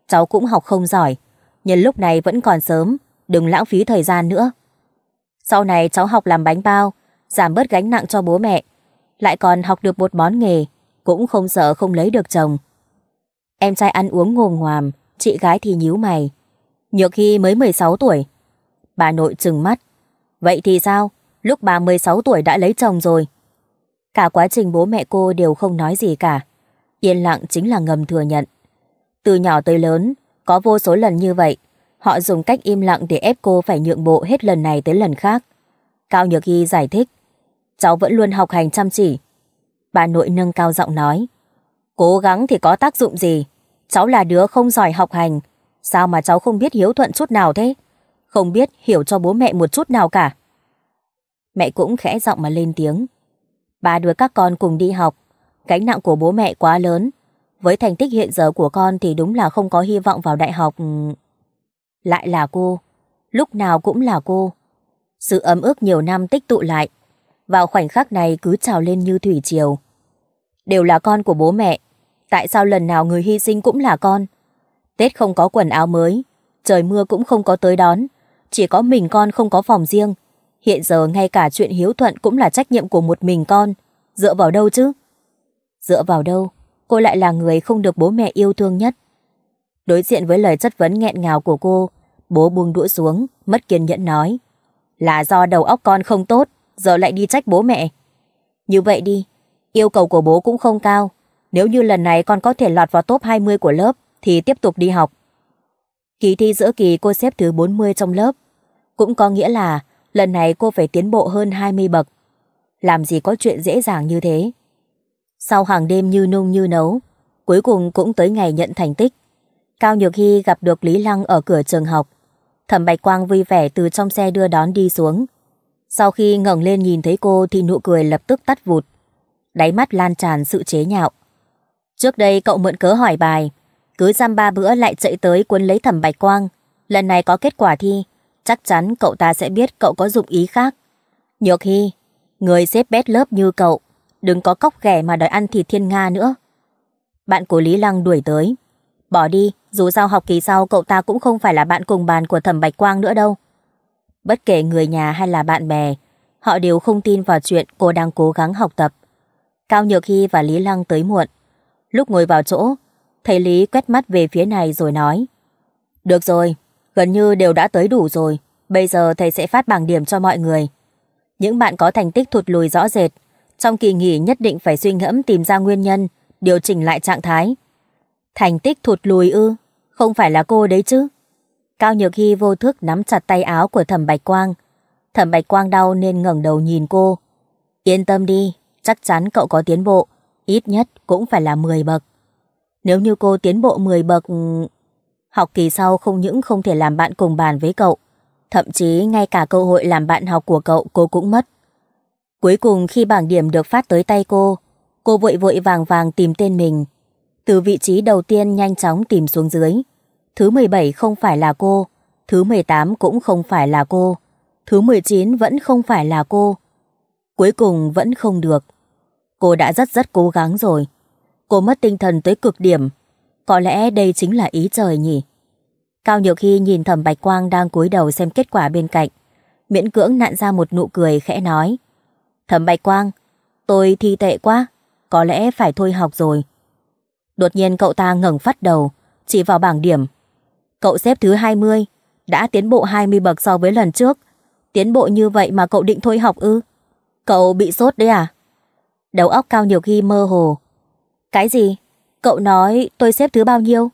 Cháu cũng học không giỏi, nhân lúc này vẫn còn sớm, đừng lãng phí thời gian nữa. Sau này cháu học làm bánh bao, giảm bớt gánh nặng cho bố mẹ, lại còn học được một món nghề, cũng không sợ không lấy được chồng. Em trai ăn uống ngồm ngoàm, chị gái thì nhíu mày. Nhược khi mới 16 tuổi, bà nội trừng mắt. Vậy thì sao? Lúc bà 16 tuổi đã lấy chồng rồi. Cả quá trình bố mẹ cô đều không nói gì cả. Yên lặng chính là ngầm thừa nhận. Từ nhỏ tới lớn, có vô số lần như vậy, họ dùng cách im lặng để ép cô phải nhượng bộ hết lần này tới lần khác. Cao Nhược Ghi giải thích, cháu vẫn luôn học hành chăm chỉ. Bà nội nâng cao giọng nói, cố gắng thì có tác dụng gì, cháu là đứa không giỏi học hành, sao mà cháu không biết hiếu thuận chút nào thế? không biết hiểu cho bố mẹ một chút nào cả. Mẹ cũng khẽ giọng mà lên tiếng. Ba đứa các con cùng đi học, gánh nặng của bố mẹ quá lớn. Với thành tích hiện giờ của con thì đúng là không có hy vọng vào đại học. Lại là cô, lúc nào cũng là cô. Sự ấm ức nhiều năm tích tụ lại, vào khoảnh khắc này cứ trào lên như thủy triều. Đều là con của bố mẹ, tại sao lần nào người hy sinh cũng là con? Tết không có quần áo mới, trời mưa cũng không có tới đón, chỉ có mình con không có phòng riêng. Hiện giờ ngay cả chuyện hiếu thuận cũng là trách nhiệm của một mình con. Dựa vào đâu chứ? Dựa vào đâu? Cô lại là người không được bố mẹ yêu thương nhất. Đối diện với lời chất vấn nghẹn ngào của cô, bố buông đũa xuống, mất kiên nhẫn nói. Là do đầu óc con không tốt, giờ lại đi trách bố mẹ. Như vậy đi, yêu cầu của bố cũng không cao. Nếu như lần này con có thể lọt vào top 20 của lớp, thì tiếp tục đi học. Kỳ thi giữa kỳ cô xếp thứ 40 trong lớp, cũng có nghĩa là lần này cô phải tiến bộ hơn 20 bậc. Làm gì có chuyện dễ dàng như thế. Sau hàng đêm như nung như nấu, cuối cùng cũng tới ngày nhận thành tích. Cao Nhược Hy gặp được Lý Lăng ở cửa trường học. Thẩm Bạch Quang vui vẻ từ trong xe đưa đón đi xuống. Sau khi ngẩng lên nhìn thấy cô thì nụ cười lập tức tắt vụt. Đáy mắt lan tràn sự chế nhạo. Trước đây cậu mượn cớ hỏi bài, cứ giam ba bữa lại chạy tới cuốn lấy Thẩm Bạch Quang. Lần này có kết quả thi, chắc chắn cậu ta sẽ biết cậu có dụng ý khác. Nhược Hy, người xếp bét lớp như cậu, đừng có cóc ghẻ mà đòi ăn thịt thiên Nga nữa. Bạn của Lý Lăng đuổi tới. Bỏ đi, dù sao học kỳ sau cậu ta cũng không phải là bạn cùng bàn của thẩm Bạch Quang nữa đâu. Bất kể người nhà hay là bạn bè, họ đều không tin vào chuyện cô đang cố gắng học tập. Cao Nhược Hy và Lý Lăng tới muộn. Lúc ngồi vào chỗ, thầy Lý quét mắt về phía này rồi nói. Được rồi, gần như đều đã tới đủ rồi. Bây giờ thầy sẽ phát bảng điểm cho mọi người. Những bạn có thành tích thụt lùi rõ rệt, trong kỳ nghỉ nhất định phải suy ngẫm tìm ra nguyên nhân, điều chỉnh lại trạng thái. Thành tích thụt lùi ư, không phải là cô đấy chứ. Cao Nhược Hy vô thức nắm chặt tay áo của Thẩm Bạch Quang. Thẩm Bạch Quang đau nên ngẩng đầu nhìn cô. Yên tâm đi, chắc chắn cậu có tiến bộ, ít nhất cũng phải là 10 bậc. Nếu như cô tiến bộ 10 bậc Học kỳ sau không những không thể làm bạn cùng bàn với cậu, thậm chí ngay cả cơ hội làm bạn học của cậu cô cũng mất. Cuối cùng khi bảng điểm được phát tới tay cô, cô vội vội vàng vàng tìm tên mình. Từ vị trí đầu tiên nhanh chóng tìm xuống dưới. Thứ 17 không phải là cô, thứ 18 cũng không phải là cô, thứ 19 vẫn không phải là cô. Cuối cùng vẫn không được. Cô đã rất rất cố gắng rồi. Cô mất tinh thần tới cực điểm có lẽ đây chính là ý trời nhỉ? Cao nhiều khi nhìn thẩm Bạch Quang đang cúi đầu xem kết quả bên cạnh. Miễn cưỡng nặn ra một nụ cười khẽ nói. Thẩm Bạch Quang, tôi thi tệ quá, có lẽ phải thôi học rồi. Đột nhiên cậu ta ngẩng phát đầu, chỉ vào bảng điểm. Cậu xếp thứ 20, đã tiến bộ 20 bậc so với lần trước. Tiến bộ như vậy mà cậu định thôi học ư? Cậu bị sốt đấy à? Đầu óc Cao nhiều khi mơ hồ. Cái gì? Cậu nói tôi xếp thứ bao nhiêu?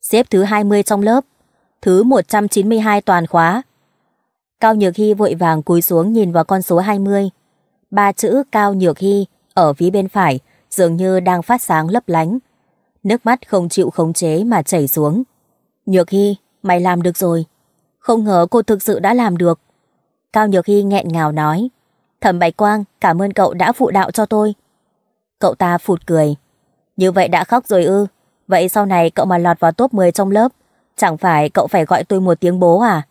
Xếp thứ 20 trong lớp, thứ 192 toàn khóa. Cao Nhược Hy vội vàng cúi xuống nhìn vào con số 20. Ba chữ Cao Nhược Hy ở phía bên phải dường như đang phát sáng lấp lánh. Nước mắt không chịu khống chế mà chảy xuống. Nhược Hy, mày làm được rồi. Không ngờ cô thực sự đã làm được. Cao Nhược Hy nghẹn ngào nói. Thẩm Bạch Quang, cảm ơn cậu đã phụ đạo cho tôi. Cậu ta phụt cười. Như vậy đã khóc rồi ư? Vậy sau này cậu mà lọt vào top 10 trong lớp, chẳng phải cậu phải gọi tôi một tiếng bố à?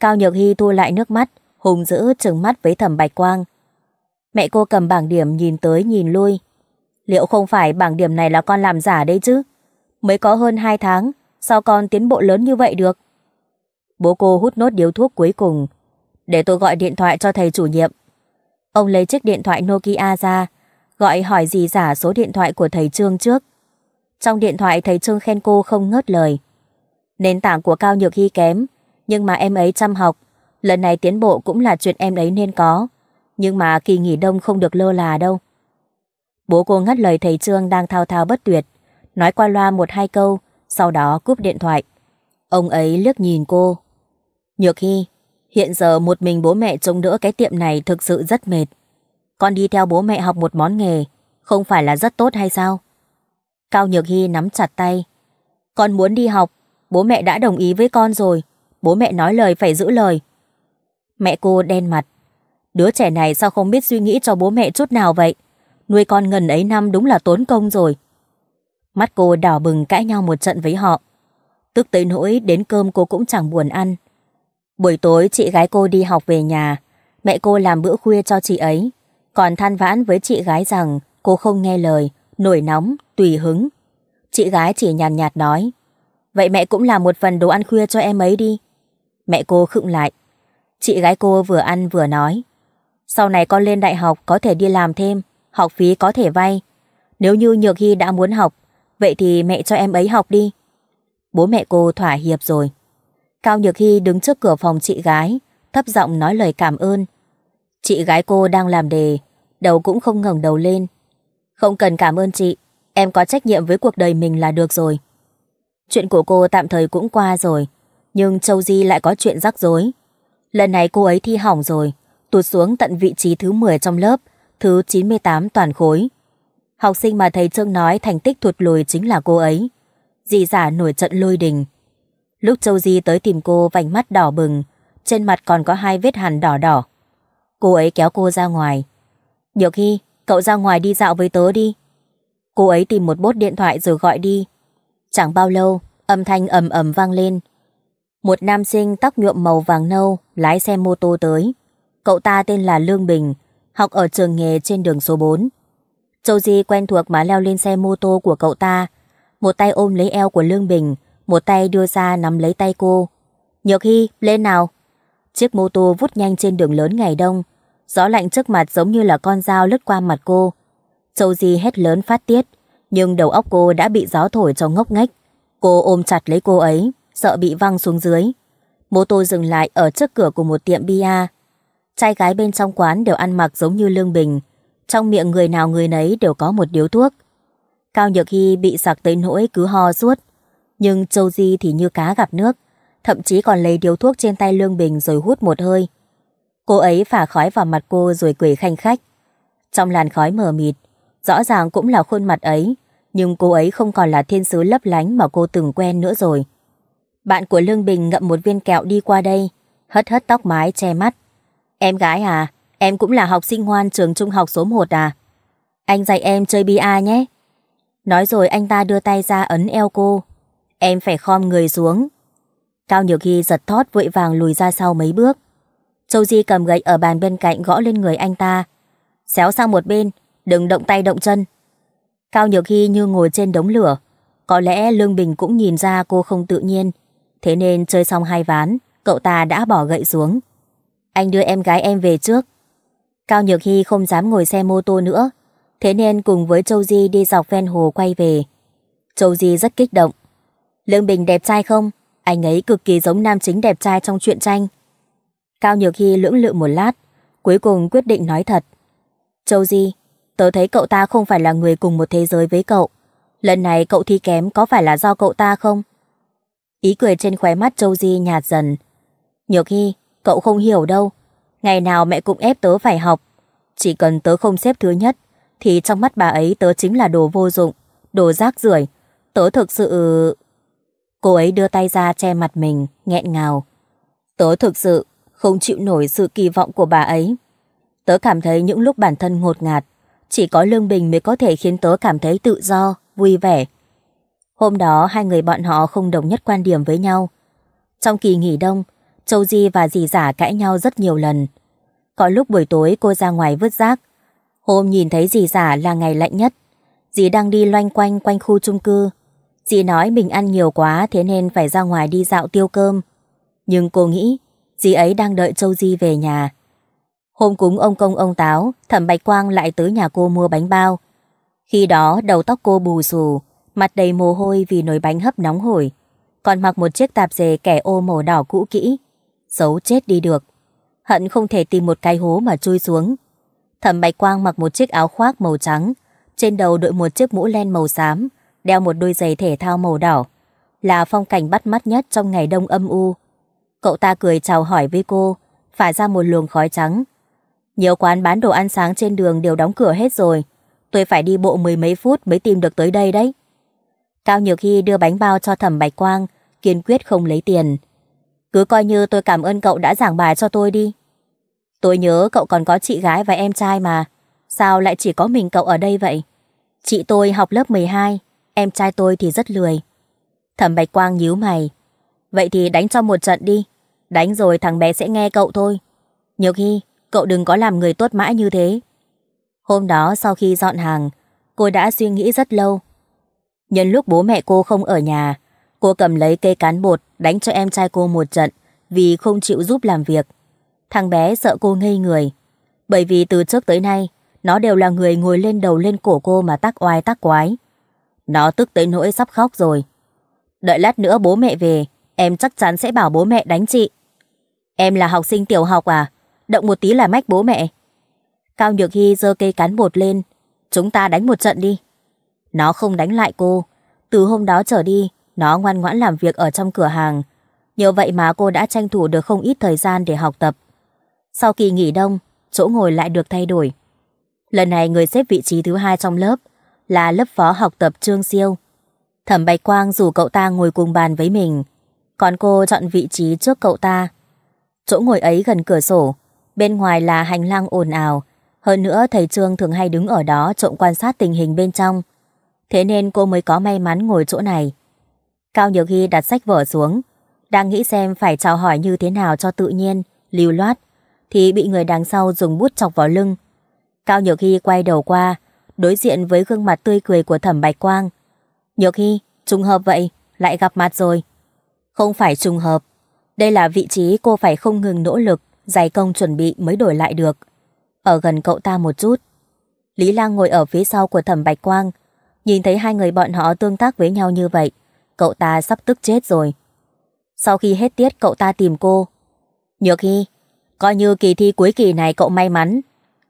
Cao Nhược Hy thu lại nước mắt, hùng dữ trừng mắt với thẩm bạch quang. Mẹ cô cầm bảng điểm nhìn tới nhìn lui. Liệu không phải bảng điểm này là con làm giả đấy chứ? Mới có hơn 2 tháng, sao con tiến bộ lớn như vậy được? Bố cô hút nốt điếu thuốc cuối cùng. Để tôi gọi điện thoại cho thầy chủ nhiệm. Ông lấy chiếc điện thoại Nokia ra, gọi hỏi gì giả số điện thoại của thầy Trương trước. Trong điện thoại thầy Trương khen cô không ngớt lời. Nền tảng của Cao Nhược Hy kém, nhưng mà em ấy chăm học, lần này tiến bộ cũng là chuyện em ấy nên có. Nhưng mà kỳ nghỉ đông không được lơ là đâu. Bố cô ngắt lời thầy Trương đang thao thao bất tuyệt, nói qua loa một hai câu, sau đó cúp điện thoại. Ông ấy liếc nhìn cô. Nhược Hy, hiện giờ một mình bố mẹ trông đỡ cái tiệm này thực sự rất mệt con đi theo bố mẹ học một món nghề, không phải là rất tốt hay sao? Cao Nhược Hy nắm chặt tay. Con muốn đi học, bố mẹ đã đồng ý với con rồi, bố mẹ nói lời phải giữ lời. Mẹ cô đen mặt. Đứa trẻ này sao không biết suy nghĩ cho bố mẹ chút nào vậy? Nuôi con ngần ấy năm đúng là tốn công rồi. Mắt cô đỏ bừng cãi nhau một trận với họ. Tức tới nỗi đến cơm cô cũng chẳng buồn ăn. Buổi tối chị gái cô đi học về nhà, mẹ cô làm bữa khuya cho chị ấy còn than vãn với chị gái rằng cô không nghe lời, nổi nóng, tùy hứng. Chị gái chỉ nhàn nhạt, nhạt nói, vậy mẹ cũng làm một phần đồ ăn khuya cho em ấy đi. Mẹ cô khựng lại. Chị gái cô vừa ăn vừa nói, sau này con lên đại học có thể đi làm thêm, học phí có thể vay. Nếu như Nhược Hy đã muốn học, vậy thì mẹ cho em ấy học đi. Bố mẹ cô thỏa hiệp rồi. Cao Nhược Hy đứng trước cửa phòng chị gái, thấp giọng nói lời cảm ơn, Chị gái cô đang làm đề, đầu cũng không ngẩng đầu lên. Không cần cảm ơn chị, em có trách nhiệm với cuộc đời mình là được rồi. Chuyện của cô tạm thời cũng qua rồi, nhưng Châu Di lại có chuyện rắc rối. Lần này cô ấy thi hỏng rồi, tụt xuống tận vị trí thứ 10 trong lớp, thứ 98 toàn khối. Học sinh mà thầy Trương nói thành tích thụt lùi chính là cô ấy. Dì giả nổi trận lôi đình. Lúc Châu Di tới tìm cô vành mắt đỏ bừng, trên mặt còn có hai vết hằn đỏ đỏ. Cô ấy kéo cô ra ngoài. Nhược Hy, cậu ra ngoài đi dạo với tớ đi. Cô ấy tìm một bốt điện thoại rồi gọi đi. Chẳng bao lâu, âm thanh ầm ầm vang lên. Một nam sinh tóc nhuộm màu vàng nâu lái xe mô tô tới. Cậu ta tên là Lương Bình, học ở trường nghề trên đường số 4. Châu Di quen thuộc mà leo lên xe mô tô của cậu ta. Một tay ôm lấy eo của Lương Bình, một tay đưa ra nắm lấy tay cô. Nhược Hy, lên nào! Chiếc mô tô vút nhanh trên đường lớn ngày đông, Gió lạnh trước mặt giống như là con dao lướt qua mặt cô. Châu Di hét lớn phát tiết, nhưng đầu óc cô đã bị gió thổi cho ngốc nghếch. Cô ôm chặt lấy cô ấy, sợ bị văng xuống dưới. Mô tô dừng lại ở trước cửa của một tiệm bia. Trai gái bên trong quán đều ăn mặc giống như Lương Bình. Trong miệng người nào người nấy đều có một điếu thuốc. Cao Nhược Hy bị sặc tới nỗi cứ ho suốt. Nhưng Châu Di thì như cá gặp nước. Thậm chí còn lấy điếu thuốc trên tay Lương Bình rồi hút một hơi. Cô ấy phả khói vào mặt cô rồi cười khanh khách. Trong làn khói mờ mịt, rõ ràng cũng là khuôn mặt ấy, nhưng cô ấy không còn là thiên sứ lấp lánh mà cô từng quen nữa rồi. Bạn của Lương Bình ngậm một viên kẹo đi qua đây, hất hất tóc mái che mắt. Em gái à, em cũng là học sinh ngoan trường trung học số 1 à? Anh dạy em chơi bia nhé. Nói rồi anh ta đưa tay ra ấn eo cô. Em phải khom người xuống. Cao nhiều khi giật thót vội vàng lùi ra sau mấy bước. Châu Di cầm gậy ở bàn bên cạnh gõ lên người anh ta. Xéo sang một bên, đừng động tay động chân. Cao Nhược Hy như ngồi trên đống lửa. Có lẽ Lương Bình cũng nhìn ra cô không tự nhiên. Thế nên chơi xong hai ván, cậu ta đã bỏ gậy xuống. Anh đưa em gái em về trước. Cao Nhược Hy không dám ngồi xe mô tô nữa. Thế nên cùng với Châu Di đi dọc ven hồ quay về. Châu Di rất kích động. Lương Bình đẹp trai không? Anh ấy cực kỳ giống nam chính đẹp trai trong truyện tranh. Cao Nhược Hy lưỡng lự một lát, cuối cùng quyết định nói thật. Châu Di, tớ thấy cậu ta không phải là người cùng một thế giới với cậu. Lần này cậu thi kém có phải là do cậu ta không? Ý cười trên khóe mắt Châu Di nhạt dần. Nhược Hy, cậu không hiểu đâu. Ngày nào mẹ cũng ép tớ phải học. Chỉ cần tớ không xếp thứ nhất, thì trong mắt bà ấy tớ chính là đồ vô dụng, đồ rác rưởi. Tớ thực sự... Cô ấy đưa tay ra che mặt mình, nghẹn ngào. Tớ thực sự không chịu nổi sự kỳ vọng của bà ấy. Tớ cảm thấy những lúc bản thân ngột ngạt, chỉ có Lương Bình mới có thể khiến tớ cảm thấy tự do, vui vẻ. Hôm đó hai người bọn họ không đồng nhất quan điểm với nhau. Trong kỳ nghỉ đông, Châu Di và dì giả cãi nhau rất nhiều lần. Có lúc buổi tối cô ra ngoài vứt rác. Hôm nhìn thấy dì giả là ngày lạnh nhất. Dì đang đi loanh quanh quanh khu chung cư. Dì nói mình ăn nhiều quá thế nên phải ra ngoài đi dạo tiêu cơm. Nhưng cô nghĩ dì ấy đang đợi Châu Di về nhà. Hôm cúng ông công ông táo, thẩm Bạch Quang lại tới nhà cô mua bánh bao. Khi đó đầu tóc cô bù xù, mặt đầy mồ hôi vì nồi bánh hấp nóng hổi. Còn mặc một chiếc tạp dề kẻ ô màu đỏ cũ kỹ. Xấu chết đi được. Hận không thể tìm một cái hố mà chui xuống. Thẩm Bạch Quang mặc một chiếc áo khoác màu trắng, trên đầu đội một chiếc mũ len màu xám, đeo một đôi giày thể thao màu đỏ. Là phong cảnh bắt mắt nhất trong ngày đông âm u Cậu ta cười chào hỏi với cô, phả ra một luồng khói trắng. Nhiều quán bán đồ ăn sáng trên đường đều đóng cửa hết rồi. Tôi phải đi bộ mười mấy phút mới tìm được tới đây đấy. Cao Nhược Hy đưa bánh bao cho thẩm Bạch Quang, kiên quyết không lấy tiền. Cứ coi như tôi cảm ơn cậu đã giảng bài cho tôi đi. Tôi nhớ cậu còn có chị gái và em trai mà. Sao lại chỉ có mình cậu ở đây vậy? Chị tôi học lớp 12, em trai tôi thì rất lười. Thẩm Bạch Quang nhíu mày. Vậy thì đánh cho một trận đi, Đánh rồi thằng bé sẽ nghe cậu thôi. Nhiều khi, cậu đừng có làm người tốt mãi như thế. Hôm đó sau khi dọn hàng, cô đã suy nghĩ rất lâu. Nhân lúc bố mẹ cô không ở nhà, cô cầm lấy cây cán bột đánh cho em trai cô một trận vì không chịu giúp làm việc. Thằng bé sợ cô ngây người, bởi vì từ trước tới nay, nó đều là người ngồi lên đầu lên cổ cô mà tác oai tác quái. Nó tức tới nỗi sắp khóc rồi. Đợi lát nữa bố mẹ về, em chắc chắn sẽ bảo bố mẹ đánh chị. Em là học sinh tiểu học à? Động một tí là mách bố mẹ. Cao Nhược Hy giơ cây cán bột lên. Chúng ta đánh một trận đi. Nó không đánh lại cô. Từ hôm đó trở đi, nó ngoan ngoãn làm việc ở trong cửa hàng. Nhờ vậy mà cô đã tranh thủ được không ít thời gian để học tập. Sau kỳ nghỉ đông, chỗ ngồi lại được thay đổi. Lần này người xếp vị trí thứ hai trong lớp là lớp phó học tập Trương Siêu. Thẩm Bạch Quang rủ cậu ta ngồi cùng bàn với mình, còn cô chọn vị trí trước cậu ta. Chỗ ngồi ấy gần cửa sổ, bên ngoài là hành lang ồn ào. Hơn nữa thầy Trương thường hay đứng ở đó trộm quan sát tình hình bên trong. Thế nên cô mới có may mắn ngồi chỗ này. Cao Nhược Hy đặt sách vở xuống, đang nghĩ xem phải chào hỏi như thế nào cho tự nhiên, lưu loát, thì bị người đằng sau dùng bút chọc vào lưng. Cao Nhược Hy quay đầu qua, đối diện với gương mặt tươi cười của thẩm bạch quang. Nhược Hy, trùng hợp vậy, lại gặp mặt rồi. Không phải trùng hợp, đây là vị trí cô phải không ngừng nỗ lực, dày công chuẩn bị mới đổi lại được. Ở gần cậu ta một chút. Lý Lang ngồi ở phía sau của thẩm Bạch Quang. Nhìn thấy hai người bọn họ tương tác với nhau như vậy, cậu ta sắp tức chết rồi. Sau khi hết tiết cậu ta tìm cô. Nhược Hy, coi như kỳ thi cuối kỳ này cậu may mắn.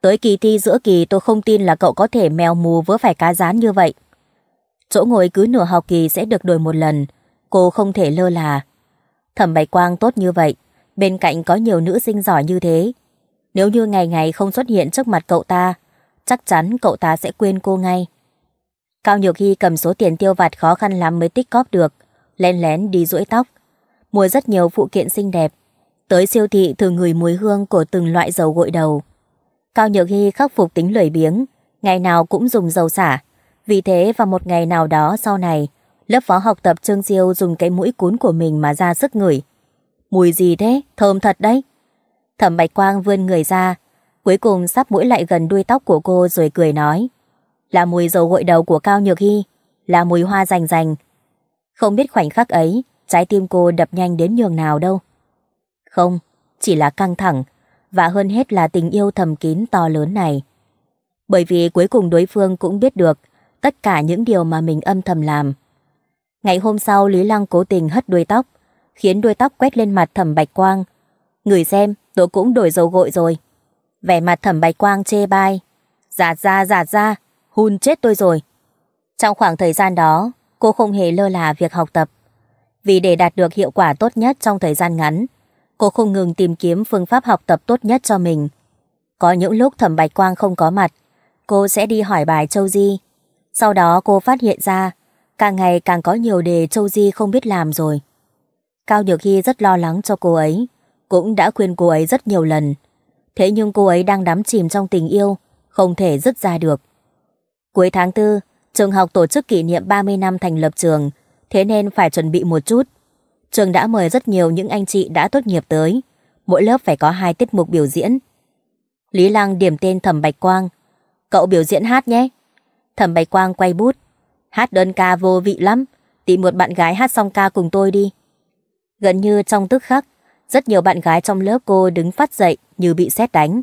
Tới kỳ thi giữa kỳ tôi không tin là cậu có thể mèo mù vớ phải cá rán như vậy. Chỗ ngồi cứ nửa học kỳ sẽ được đổi một lần. Cô không thể lơ là. Thẩm Bạch Quang tốt như vậy, bên cạnh có nhiều nữ sinh giỏi như thế. Nếu như ngày ngày không xuất hiện trước mặt cậu ta, chắc chắn cậu ta sẽ quên cô ngay. Cao Nhược Hy cầm số tiền tiêu vặt khó khăn lắm mới tích cóp được, lén lén đi duỗi tóc. Mua rất nhiều phụ kiện xinh đẹp, tới siêu thị thử ngửi mùi hương của từng loại dầu gội đầu. Cao Nhược Hy khắc phục tính lười biếng, ngày nào cũng dùng dầu xả, vì thế vào một ngày nào đó sau này, Lớp phó học tập Trương Diêu dùng cái mũi cuốn của mình mà ra sức ngửi. Mùi gì thế? Thơm thật đấy. Thẩm Bạch Quang vươn người ra, cuối cùng sắp mũi lại gần đuôi tóc của cô rồi cười nói. Là mùi dầu gội đầu của Cao Nhược Hy, là mùi hoa rành rành. Không biết khoảnh khắc ấy, trái tim cô đập nhanh đến nhường nào đâu. Không, chỉ là căng thẳng, và hơn hết là tình yêu thầm kín to lớn này. Bởi vì cuối cùng đối phương cũng biết được tất cả những điều mà mình âm thầm làm Ngày hôm sau Lý Lăng cố tình hất đuôi tóc, khiến đuôi tóc quét lên mặt thẩm bạch quang. Người xem, tôi cũng đổi dầu gội rồi. Vẻ mặt thẩm bạch quang chê bai. Giạt ra, giạt ra, hun chết tôi rồi. Trong khoảng thời gian đó, cô không hề lơ là việc học tập. Vì để đạt được hiệu quả tốt nhất trong thời gian ngắn, cô không ngừng tìm kiếm phương pháp học tập tốt nhất cho mình. Có những lúc thẩm bạch quang không có mặt, cô sẽ đi hỏi bài Châu Di. Sau đó cô phát hiện ra Càng ngày càng có nhiều đề Châu Di không biết làm rồi. Cao Nhược Hy rất lo lắng cho cô ấy, cũng đã khuyên cô ấy rất nhiều lần. Thế nhưng cô ấy đang đắm chìm trong tình yêu, không thể dứt ra được. Cuối tháng 4, trường học tổ chức kỷ niệm 30 năm thành lập trường, thế nên phải chuẩn bị một chút. Trường đã mời rất nhiều những anh chị đã tốt nghiệp tới, mỗi lớp phải có hai tiết mục biểu diễn. Lý Lăng điểm tên Thẩm Bạch Quang, cậu biểu diễn hát nhé. Thẩm Bạch Quang quay bút, Hát đơn ca vô vị lắm, tìm một bạn gái hát xong ca cùng tôi đi. Gần như trong tức khắc, rất nhiều bạn gái trong lớp cô đứng phát dậy như bị xét đánh.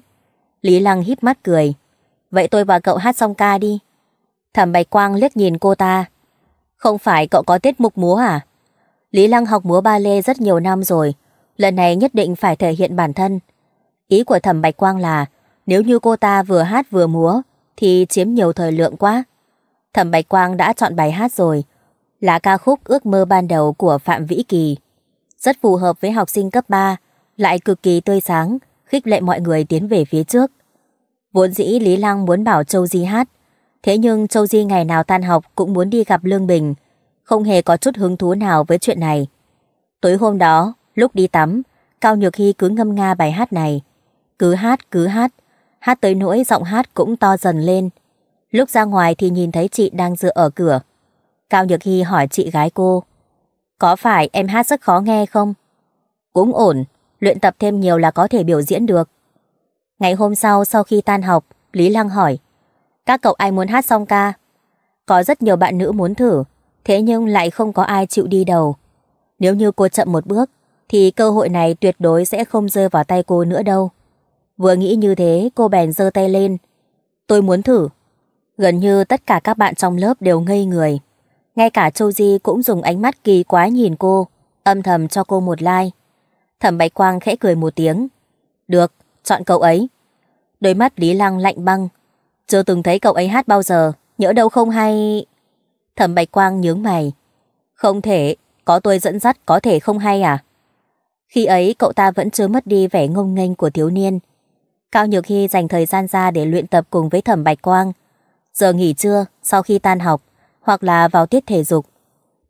Lý Lăng híp mắt cười. Vậy tôi và cậu hát xong ca đi. Thẩm Bạch Quang liếc nhìn cô ta. Không phải cậu có tiết mục múa à? Lý Lăng học múa ba lê rất nhiều năm rồi. Lần này nhất định phải thể hiện bản thân. Ý của Thẩm Bạch Quang là nếu như cô ta vừa hát vừa múa thì chiếm nhiều thời lượng quá. Thẩm Bạch Quang đã chọn bài hát rồi, là ca khúc Ước mơ ban đầu của Phạm Vĩ Kỳ. Rất phù hợp với học sinh cấp 3, lại cực kỳ tươi sáng, khích lệ mọi người tiến về phía trước. Vốn dĩ Lý Lăng muốn bảo Châu Di hát, thế nhưng Châu Di ngày nào tan học cũng muốn đi gặp Lương Bình, không hề có chút hứng thú nào với chuyện này. Tối hôm đó, lúc đi tắm, Cao Nhược Hy cứ ngâm nga bài hát này. Cứ hát, cứ hát, hát tới nỗi giọng hát cũng to dần lên, Lúc ra ngoài thì nhìn thấy chị đang dựa ở cửa. Cao Nhược Hy hỏi chị gái cô. Có phải em hát rất khó nghe không? Cũng ổn, luyện tập thêm nhiều là có thể biểu diễn được. Ngày hôm sau sau khi tan học, Lý Lăng hỏi. Các cậu ai muốn hát song ca? Có rất nhiều bạn nữ muốn thử, thế nhưng lại không có ai chịu đi đầu. Nếu như cô chậm một bước, thì cơ hội này tuyệt đối sẽ không rơi vào tay cô nữa đâu. Vừa nghĩ như thế, cô bèn giơ tay lên. Tôi muốn thử, Gần như tất cả các bạn trong lớp đều ngây người. Ngay cả Châu Di cũng dùng ánh mắt kỳ quá nhìn cô, âm thầm cho cô một like. Thẩm Bạch Quang khẽ cười một tiếng. Được, chọn cậu ấy. Đôi mắt Lý Lăng lạnh băng. Chưa từng thấy cậu ấy hát bao giờ, nhỡ đâu không hay... Thẩm Bạch Quang nhướng mày. Không thể, có tôi dẫn dắt có thể không hay à? Khi ấy cậu ta vẫn chưa mất đi vẻ ngông nghênh của thiếu niên. Cao Nhược Hy dành thời gian ra để luyện tập cùng với Thẩm Bạch Quang giờ nghỉ trưa sau khi tan học hoặc là vào tiết thể dục.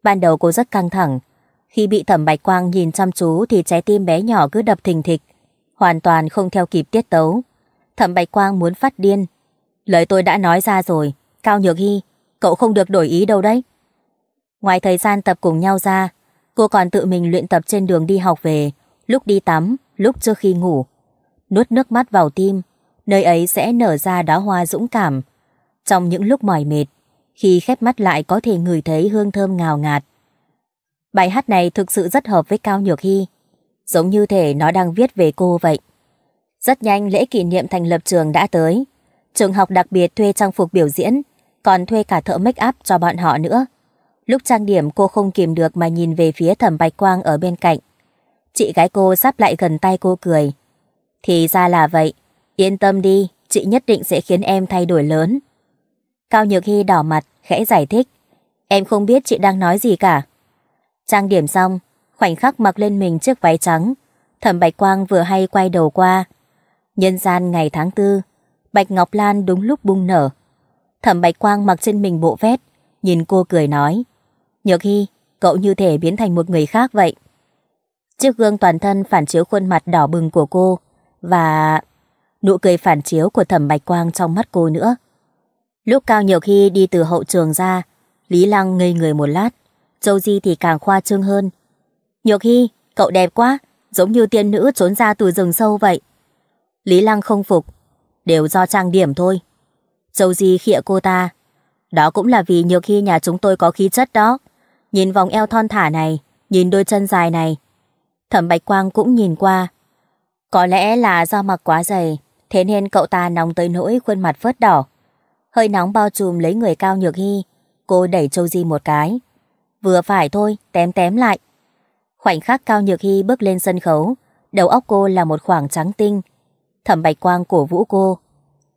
Ban đầu cô rất căng thẳng. Khi bị thẩm bạch quang nhìn chăm chú thì trái tim bé nhỏ cứ đập thình thịch, hoàn toàn không theo kịp tiết tấu. Thẩm bạch quang muốn phát điên. Lời tôi đã nói ra rồi, Cao Nhược Hy, cậu không được đổi ý đâu đấy. Ngoài thời gian tập cùng nhau ra, cô còn tự mình luyện tập trên đường đi học về, lúc đi tắm, lúc trước khi ngủ. Nuốt nước mắt vào tim, nơi ấy sẽ nở ra đóa hoa dũng cảm, trong những lúc mỏi mệt, khi khép mắt lại có thể ngửi thấy hương thơm ngào ngạt. Bài hát này thực sự rất hợp với Cao Nhược Hy, giống như thể nó đang viết về cô vậy. Rất nhanh lễ kỷ niệm thành lập trường đã tới. Trường học đặc biệt thuê trang phục biểu diễn, còn thuê cả thợ make up cho bọn họ nữa. Lúc trang điểm cô không kìm được mà nhìn về phía thẩm bạch quang ở bên cạnh. Chị gái cô sắp lại gần tay cô cười. Thì ra là vậy, yên tâm đi, chị nhất định sẽ khiến em thay đổi lớn. Cao Nhược Hy đỏ mặt, khẽ giải thích. Em không biết chị đang nói gì cả. Trang điểm xong, khoảnh khắc mặc lên mình chiếc váy trắng. Thẩm Bạch Quang vừa hay quay đầu qua. Nhân gian ngày tháng tư, Bạch Ngọc Lan đúng lúc bung nở. Thẩm Bạch Quang mặc trên mình bộ vét, nhìn cô cười nói. Nhược Hy, cậu như thể biến thành một người khác vậy. Chiếc gương toàn thân phản chiếu khuôn mặt đỏ bừng của cô và nụ cười phản chiếu của thẩm bạch quang trong mắt cô nữa. Lúc Cao Nhược Hy đi từ hậu trường ra, Lý Lăng ngây người một lát, Châu Di thì càng khoa trương hơn. Nhược Hy, cậu đẹp quá, giống như tiên nữ trốn ra từ rừng sâu vậy. Lý Lăng không phục, đều do trang điểm thôi. Châu Di khịa cô ta, đó cũng là vì Nhược Hy nhà chúng tôi có khí chất đó. Nhìn vòng eo thon thả này, nhìn đôi chân dài này. Thẩm Bạch Quang cũng nhìn qua. Có lẽ là do mặc quá dày, thế nên cậu ta nóng tới nỗi khuôn mặt vớt đỏ. Hơi nóng bao trùm lấy người cao nhược hy. Cô đẩy Châu Di một cái. Vừa phải thôi, tém tém lại. Khoảnh khắc cao nhược hy bước lên sân khấu, đầu óc cô là một khoảng trắng tinh. Thẩm bạch quang cổ vũ cô.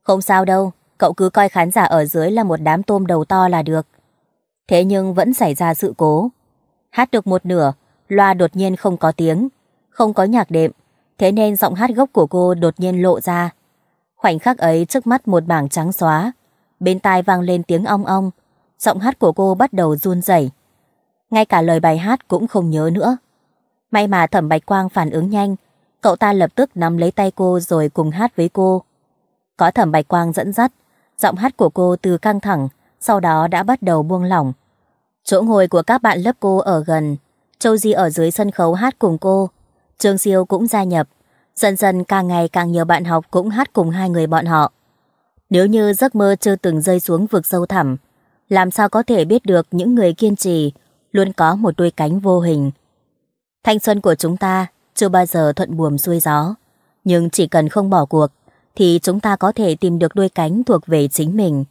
Không sao đâu, cậu cứ coi khán giả ở dưới là một đám tôm đầu to là được. Thế nhưng vẫn xảy ra sự cố. Hát được một nửa, loa đột nhiên không có tiếng, không có nhạc đệm, thế nên giọng hát gốc của cô đột nhiên lộ ra. Khoảnh khắc ấy trước mắt một bảng trắng xóa, Bên tai vang lên tiếng ong ong, giọng hát của cô bắt đầu run rẩy. Ngay cả lời bài hát cũng không nhớ nữa. May mà Thẩm Bạch Quang phản ứng nhanh, cậu ta lập tức nắm lấy tay cô rồi cùng hát với cô. Có Thẩm Bạch Quang dẫn dắt, giọng hát của cô từ căng thẳng, sau đó đã bắt đầu buông lỏng. Chỗ ngồi của các bạn lớp cô ở gần, Châu Di ở dưới sân khấu hát cùng cô, Trương Siêu cũng gia nhập. Dần dần càng ngày càng nhiều bạn học cũng hát cùng hai người bọn họ. Nếu như giấc mơ chưa từng rơi xuống vực sâu thẳm, làm sao có thể biết được những người kiên trì luôn có một đôi cánh vô hình. Thanh xuân của chúng ta chưa bao giờ thuận buồm xuôi gió, nhưng chỉ cần không bỏ cuộc thì chúng ta có thể tìm được đôi cánh thuộc về chính mình.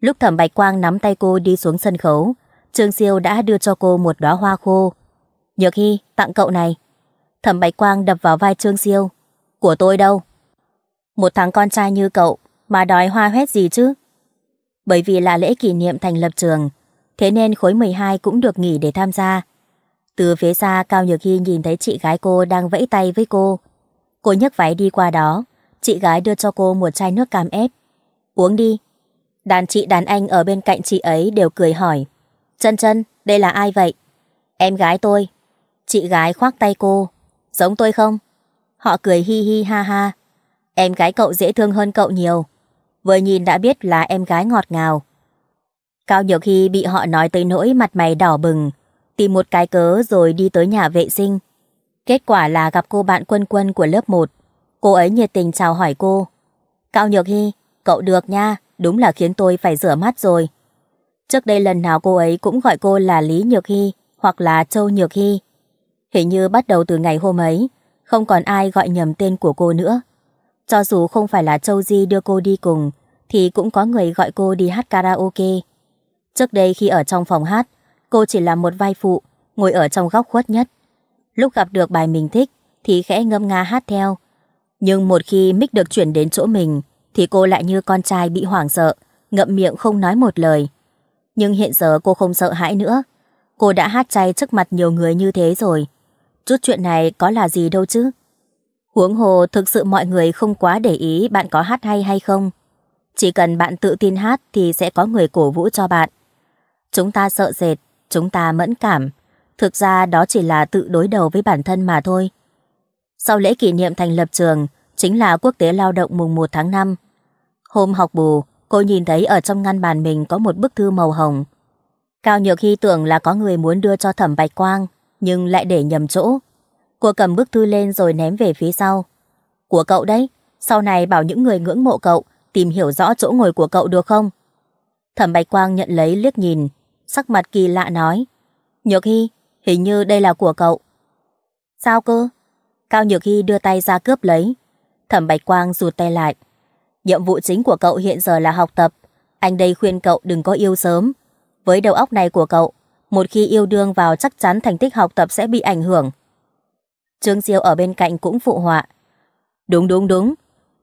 Lúc Thẩm Bạch Quang nắm tay cô đi xuống sân khấu, Trương Siêu đã đưa cho cô một đóa hoa khô. Nhược Hy, tặng cậu này. Thẩm Bạch Quang đập vào vai Trương Siêu. Của tôi đâu? Một thằng con trai như cậu mà đòi hoa hoét gì chứ? Bởi vì là lễ kỷ niệm thành lập trường, thế nên khối 12 cũng được nghỉ để tham gia. Từ phía xa Cao Nhược Hy nhìn thấy chị gái cô đang vẫy tay với cô. Cô nhấc váy đi qua đó, chị gái đưa cho cô một chai nước cam ép. Uống đi. Đàn chị đàn anh ở bên cạnh chị ấy đều cười hỏi. Chân chân, đây là ai vậy? Em gái tôi. Chị gái khoác tay cô. Giống tôi không? Họ cười hi hi ha ha. Em gái cậu dễ thương hơn cậu nhiều vừa nhìn đã biết là em gái ngọt ngào. Cao Nhược Hy bị họ nói tới nỗi mặt mày đỏ bừng, tìm một cái cớ rồi đi tới nhà vệ sinh. Kết quả là gặp cô bạn quân quân của lớp 1. Cô ấy nhiệt tình chào hỏi cô. Cao Nhược Hy, cậu được nha, đúng là khiến tôi phải rửa mắt rồi. Trước đây lần nào cô ấy cũng gọi cô là Lý Nhược Hy hoặc là Châu Nhược Hy. Hình như bắt đầu từ ngày hôm ấy, không còn ai gọi nhầm tên của cô nữa. Cho dù không phải là Châu Di đưa cô đi cùng, thì cũng có người gọi cô đi hát karaoke. Trước đây khi ở trong phòng hát, cô chỉ là một vai phụ, ngồi ở trong góc khuất nhất. Lúc gặp được bài mình thích, thì khẽ ngâm nga hát theo. Nhưng một khi mic được chuyển đến chỗ mình, thì cô lại như con trai bị hoảng sợ, ngậm miệng không nói một lời. Nhưng hiện giờ cô không sợ hãi nữa. Cô đã hát chay trước mặt nhiều người như thế rồi. Chút chuyện này có là gì đâu chứ. Huống hồ thực sự mọi người không quá để ý bạn có hát hay hay không. Chỉ cần bạn tự tin hát thì sẽ có người cổ vũ cho bạn. Chúng ta sợ dệt, chúng ta mẫn cảm. Thực ra đó chỉ là tự đối đầu với bản thân mà thôi. Sau lễ kỷ niệm thành lập trường, chính là quốc tế lao động mùng 1 tháng 5. Hôm học bù, cô nhìn thấy ở trong ngăn bàn mình có một bức thư màu hồng. Cao Nhược Hy tưởng là có người muốn đưa cho Thẩm Bạch Quang, nhưng lại để nhầm chỗ. Cô cầm bức thư lên rồi ném về phía sau. Của cậu đấy, sau này bảo những người ngưỡng mộ cậu tìm hiểu rõ chỗ ngồi của cậu được không? Thẩm Bạch Quang nhận lấy liếc nhìn, sắc mặt kỳ lạ nói. Nhược Hy, hình như đây là của cậu. Sao cơ? Cao Nhược Hy đưa tay ra cướp lấy. Thẩm Bạch Quang rụt tay lại. Nhiệm vụ chính của cậu hiện giờ là học tập. Anh đây khuyên cậu đừng có yêu sớm. Với đầu óc này của cậu, một khi yêu đương vào chắc chắn thành tích học tập sẽ bị ảnh hưởng. Trương Diêu ở bên cạnh cũng phụ họa. Đúng đúng đúng,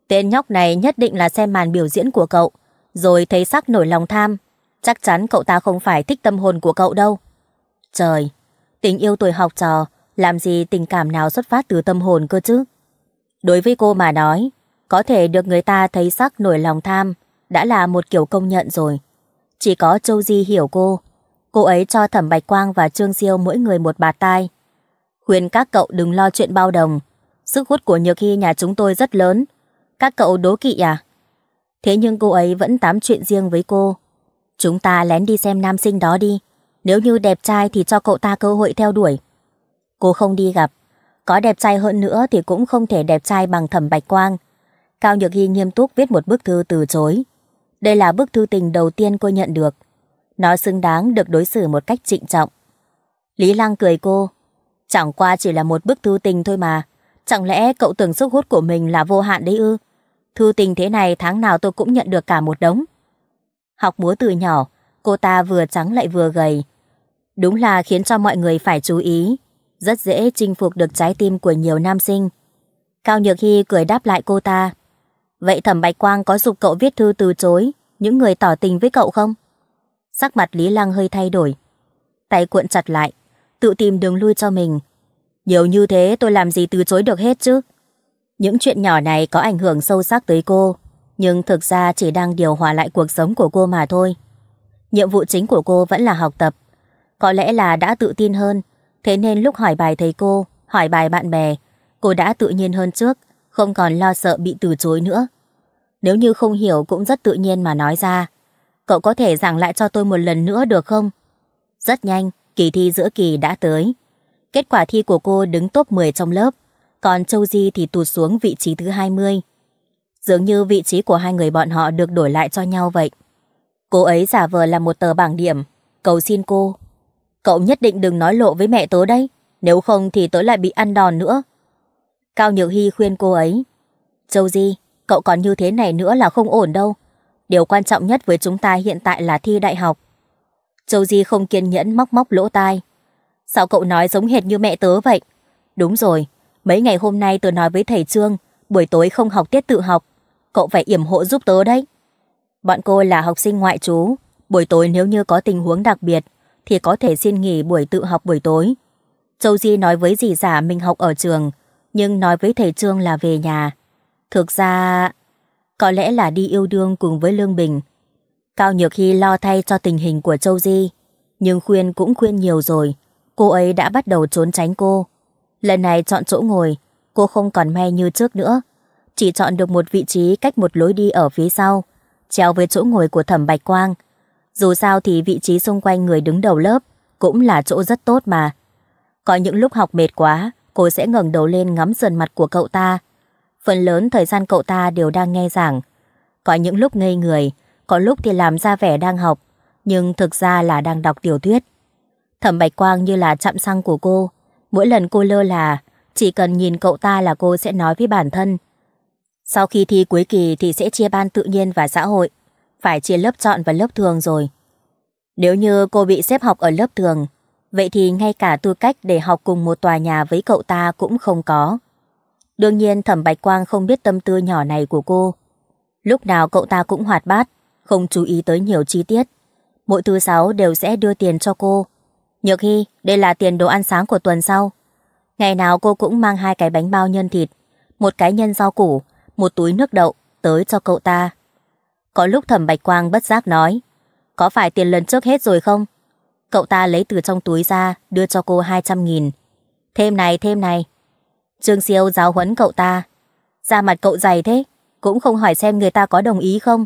tên nhóc này nhất định là xem màn biểu diễn của cậu, rồi thấy sắc nổi lòng tham. Chắc chắn cậu ta không phải thích tâm hồn của cậu đâu. Trời, tình yêu tuổi học trò, làm gì tình cảm nào xuất phát từ tâm hồn cơ chứ? Đối với cô mà nói, có thể được người ta thấy sắc nổi lòng tham đã là một kiểu công nhận rồi. Chỉ có Châu Di hiểu cô. Cô ấy cho Thẩm Bạch Quang và Trương Diêu mỗi người một bạt tai khuyên các cậu đừng lo chuyện bao đồng. Sức hút của Nhược Hy nhà chúng tôi rất lớn. Các cậu đố kỵ à? Thế nhưng cô ấy vẫn tám chuyện riêng với cô. Chúng ta lén đi xem nam sinh đó đi. Nếu như đẹp trai thì cho cậu ta cơ hội theo đuổi. Cô không đi gặp. Có đẹp trai hơn nữa thì cũng không thể đẹp trai bằng thẩm bạch quang. Cao Nhược Hy nghiêm túc viết một bức thư từ chối. Đây là bức thư tình đầu tiên cô nhận được. Nó xứng đáng được đối xử một cách trịnh trọng. Lý Lăng cười cô, Chẳng qua chỉ là một bức thư tình thôi mà. Chẳng lẽ cậu tưởng sức hút của mình là vô hạn đấy ư? Thư tình thế này tháng nào tôi cũng nhận được cả một đống. Học múa từ nhỏ, cô ta vừa trắng lại vừa gầy. Đúng là khiến cho mọi người phải chú ý. Rất dễ chinh phục được trái tim của nhiều nam sinh. Cao Nhược Hy cười đáp lại cô ta. Vậy thẩm Bạch Quang có dục cậu viết thư từ chối những người tỏ tình với cậu không? Sắc mặt Lý Lăng hơi thay đổi. Tay cuộn chặt lại, tự tìm đường lui cho mình. Nhiều như thế tôi làm gì từ chối được hết chứ. Những chuyện nhỏ này có ảnh hưởng sâu sắc tới cô, nhưng thực ra chỉ đang điều hòa lại cuộc sống của cô mà thôi. Nhiệm vụ chính của cô vẫn là học tập. Có lẽ là đã tự tin hơn, thế nên lúc hỏi bài thầy cô, hỏi bài bạn bè, cô đã tự nhiên hơn trước, không còn lo sợ bị từ chối nữa. Nếu như không hiểu cũng rất tự nhiên mà nói ra. Cậu có thể giảng lại cho tôi một lần nữa được không? Rất nhanh, Kỳ thi giữa kỳ đã tới. Kết quả thi của cô đứng top 10 trong lớp, còn Châu Di thì tụt xuống vị trí thứ 20. Dường như vị trí của hai người bọn họ được đổi lại cho nhau vậy. Cô ấy giả vờ là một tờ bảng điểm, cầu xin cô. Cậu nhất định đừng nói lộ với mẹ tớ đây, nếu không thì tớ lại bị ăn đòn nữa. Cao Nhược Hy khuyên cô ấy. Châu Di, cậu còn như thế này nữa là không ổn đâu. Điều quan trọng nhất với chúng ta hiện tại là thi đại học. Châu Di không kiên nhẫn móc móc lỗ tai. Sao cậu nói giống hệt như mẹ tớ vậy? Đúng rồi, mấy ngày hôm nay tớ nói với thầy Trương, buổi tối không học tiết tự học, cậu phải yểm hộ giúp tớ đấy. Bọn cô là học sinh ngoại trú, buổi tối nếu như có tình huống đặc biệt thì có thể xin nghỉ buổi tự học buổi tối. Châu Di nói với dì giả mình học ở trường, nhưng nói với thầy Trương là về nhà. Thực ra, có lẽ là đi yêu đương cùng với Lương Bình, Cao Nhược Hy lo thay cho tình hình của Châu Di, nhưng khuyên cũng khuyên nhiều rồi, cô ấy đã bắt đầu trốn tránh cô. Lần này chọn chỗ ngồi, cô không còn may như trước nữa, chỉ chọn được một vị trí cách một lối đi ở phía sau, treo với chỗ ngồi của Thẩm Bạch Quang. Dù sao thì vị trí xung quanh người đứng đầu lớp cũng là chỗ rất tốt mà. Có những lúc học mệt quá, cô sẽ ngẩng đầu lên ngắm sườn mặt của cậu ta. Phần lớn thời gian cậu ta đều đang nghe giảng. Có những lúc ngây người, có lúc thì làm ra vẻ đang học, nhưng thực ra là đang đọc tiểu thuyết. Thẩm Bạch Quang như là chạm xăng của cô, mỗi lần cô lơ là, chỉ cần nhìn cậu ta là cô sẽ nói với bản thân. Sau khi thi cuối kỳ thì sẽ chia ban tự nhiên và xã hội, phải chia lớp chọn và lớp thường rồi. Nếu như cô bị xếp học ở lớp thường, vậy thì ngay cả tư cách để học cùng một tòa nhà với cậu ta cũng không có. Đương nhiên Thẩm Bạch Quang không biết tâm tư nhỏ này của cô. Lúc nào cậu ta cũng hoạt bát, không chú ý tới nhiều chi tiết. Mỗi thứ sáu đều sẽ đưa tiền cho cô. Nhược Hy, đây là tiền đồ ăn sáng của tuần sau. Ngày nào cô cũng mang hai cái bánh bao nhân thịt, một cái nhân rau củ, một túi nước đậu tới cho cậu ta. Có lúc thẩm bạch quang bất giác nói, có phải tiền lần trước hết rồi không? Cậu ta lấy từ trong túi ra, đưa cho cô 200 nghìn. Thêm này, thêm này. Trương Siêu giáo huấn cậu ta. Da mặt cậu dày thế, cũng không hỏi xem người ta có đồng ý không.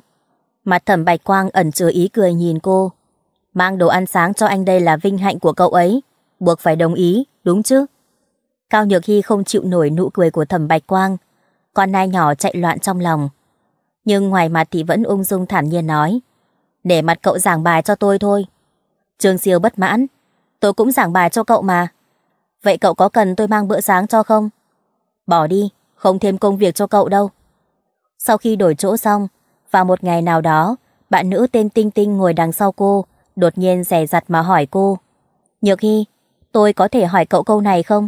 Mặt thẩm bạch quang ẩn chứa ý cười nhìn cô. Mang đồ ăn sáng cho anh đây là vinh hạnh của cậu ấy. Buộc phải đồng ý, đúng chứ? Cao Nhược Hy không chịu nổi nụ cười của thẩm bạch quang. Con nai nhỏ chạy loạn trong lòng. Nhưng ngoài mặt thì vẫn ung dung thản nhiên nói. Để mặt cậu giảng bài cho tôi thôi. Trương Siêu bất mãn. Tôi cũng giảng bài cho cậu mà. Vậy cậu có cần tôi mang bữa sáng cho không? Bỏ đi, không thêm công việc cho cậu đâu. Sau khi đổi chỗ xong, và một ngày nào đó, bạn nữ tên Tinh Tinh ngồi đằng sau cô, đột nhiên rẻ rặt mà hỏi cô. Nhược Hy, tôi có thể hỏi cậu câu này không?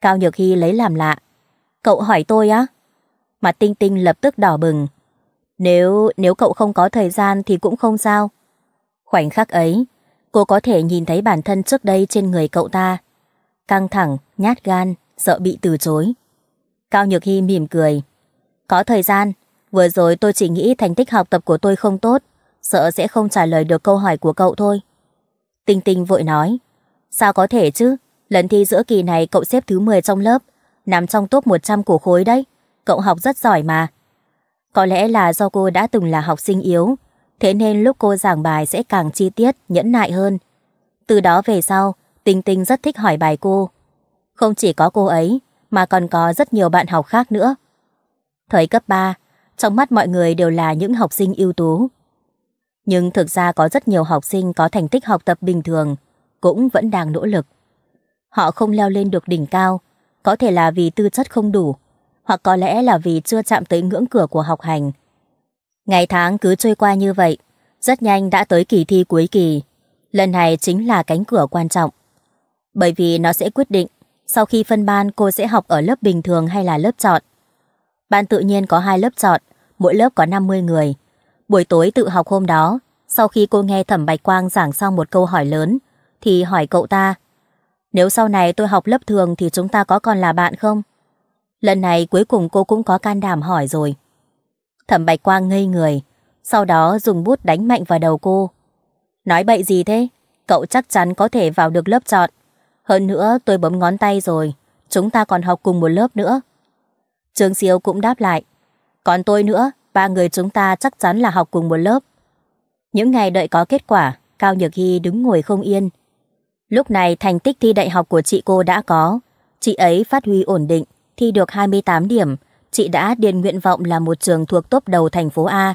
Cao Nhược Hy lấy làm lạ. Cậu hỏi tôi á? Mặt Tinh Tinh lập tức đỏ bừng. Nếu, nếu cậu không có thời gian thì cũng không sao. Khoảnh khắc ấy, cô có thể nhìn thấy bản thân trước đây trên người cậu ta. Căng thẳng, nhát gan, sợ bị từ chối. Cao Nhược Hy mỉm cười. Có thời gian, Vừa rồi tôi chỉ nghĩ thành tích học tập của tôi không tốt, sợ sẽ không trả lời được câu hỏi của cậu thôi. Tinh Tinh vội nói, sao có thể chứ, lần thi giữa kỳ này cậu xếp thứ 10 trong lớp, nằm trong top 100 của khối đấy, cậu học rất giỏi mà. Có lẽ là do cô đã từng là học sinh yếu, thế nên lúc cô giảng bài sẽ càng chi tiết, nhẫn nại hơn. Từ đó về sau, Tinh Tinh rất thích hỏi bài cô. Không chỉ có cô ấy, mà còn có rất nhiều bạn học khác nữa. Thời cấp 3, trong mắt mọi người đều là những học sinh ưu tú. Nhưng thực ra có rất nhiều học sinh có thành tích học tập bình thường, cũng vẫn đang nỗ lực. Họ không leo lên được đỉnh cao, có thể là vì tư chất không đủ, hoặc có lẽ là vì chưa chạm tới ngưỡng cửa của học hành. Ngày tháng cứ trôi qua như vậy, rất nhanh đã tới kỳ thi cuối kỳ. Lần này chính là cánh cửa quan trọng. Bởi vì nó sẽ quyết định sau khi phân ban cô sẽ học ở lớp bình thường hay là lớp chọn. Ban tự nhiên có hai lớp chọn, mỗi lớp có 50 người. Buổi tối tự học hôm đó, sau khi cô nghe Thẩm Bạch Quang giảng xong một câu hỏi lớn, thì hỏi cậu ta, nếu sau này tôi học lớp thường thì chúng ta có còn là bạn không? Lần này cuối cùng cô cũng có can đảm hỏi rồi. Thẩm Bạch Quang ngây người, sau đó dùng bút đánh mạnh vào đầu cô. Nói bậy gì thế? Cậu chắc chắn có thể vào được lớp chọn. Hơn nữa tôi bấm ngón tay rồi, chúng ta còn học cùng một lớp nữa. Trương Siêu cũng đáp lại. Còn tôi nữa, ba người chúng ta chắc chắn là học cùng một lớp. Những ngày đợi có kết quả, Cao Nhược Hy đứng ngồi không yên. Lúc này thành tích thi đại học của chị cô đã có. Chị ấy phát huy ổn định, thi được 28 điểm. Chị đã điền nguyện vọng là một trường thuộc top đầu thành phố A.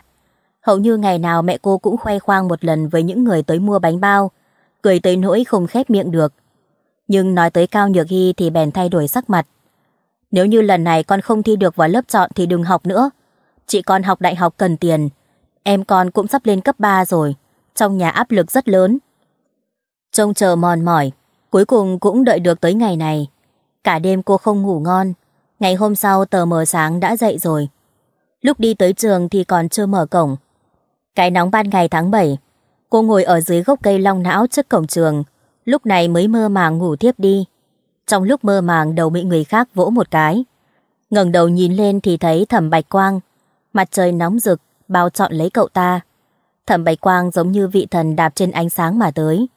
Hầu như ngày nào mẹ cô cũng khoe khoang một lần với những người tới mua bánh bao. Cười tới nỗi không khép miệng được. Nhưng nói tới Cao Nhược Hy thì bèn thay đổi sắc mặt, nếu như lần này con không thi được vào lớp chọn thì đừng học nữa. Chị con học đại học cần tiền. Em con cũng sắp lên cấp 3 rồi. Trong nhà áp lực rất lớn. Trông chờ mòn mỏi, cuối cùng cũng đợi được tới ngày này. Cả đêm cô không ngủ ngon. Ngày hôm sau tờ mờ sáng đã dậy rồi. Lúc đi tới trường thì còn chưa mở cổng. Cái nóng ban ngày tháng 7, cô ngồi ở dưới gốc cây long não trước cổng trường. Lúc này mới mơ màng ngủ tiếp đi trong lúc mơ màng đầu bị người khác vỗ một cái. ngẩng đầu nhìn lên thì thấy thẩm bạch quang, mặt trời nóng rực, bao trọn lấy cậu ta. Thẩm bạch quang giống như vị thần đạp trên ánh sáng mà tới.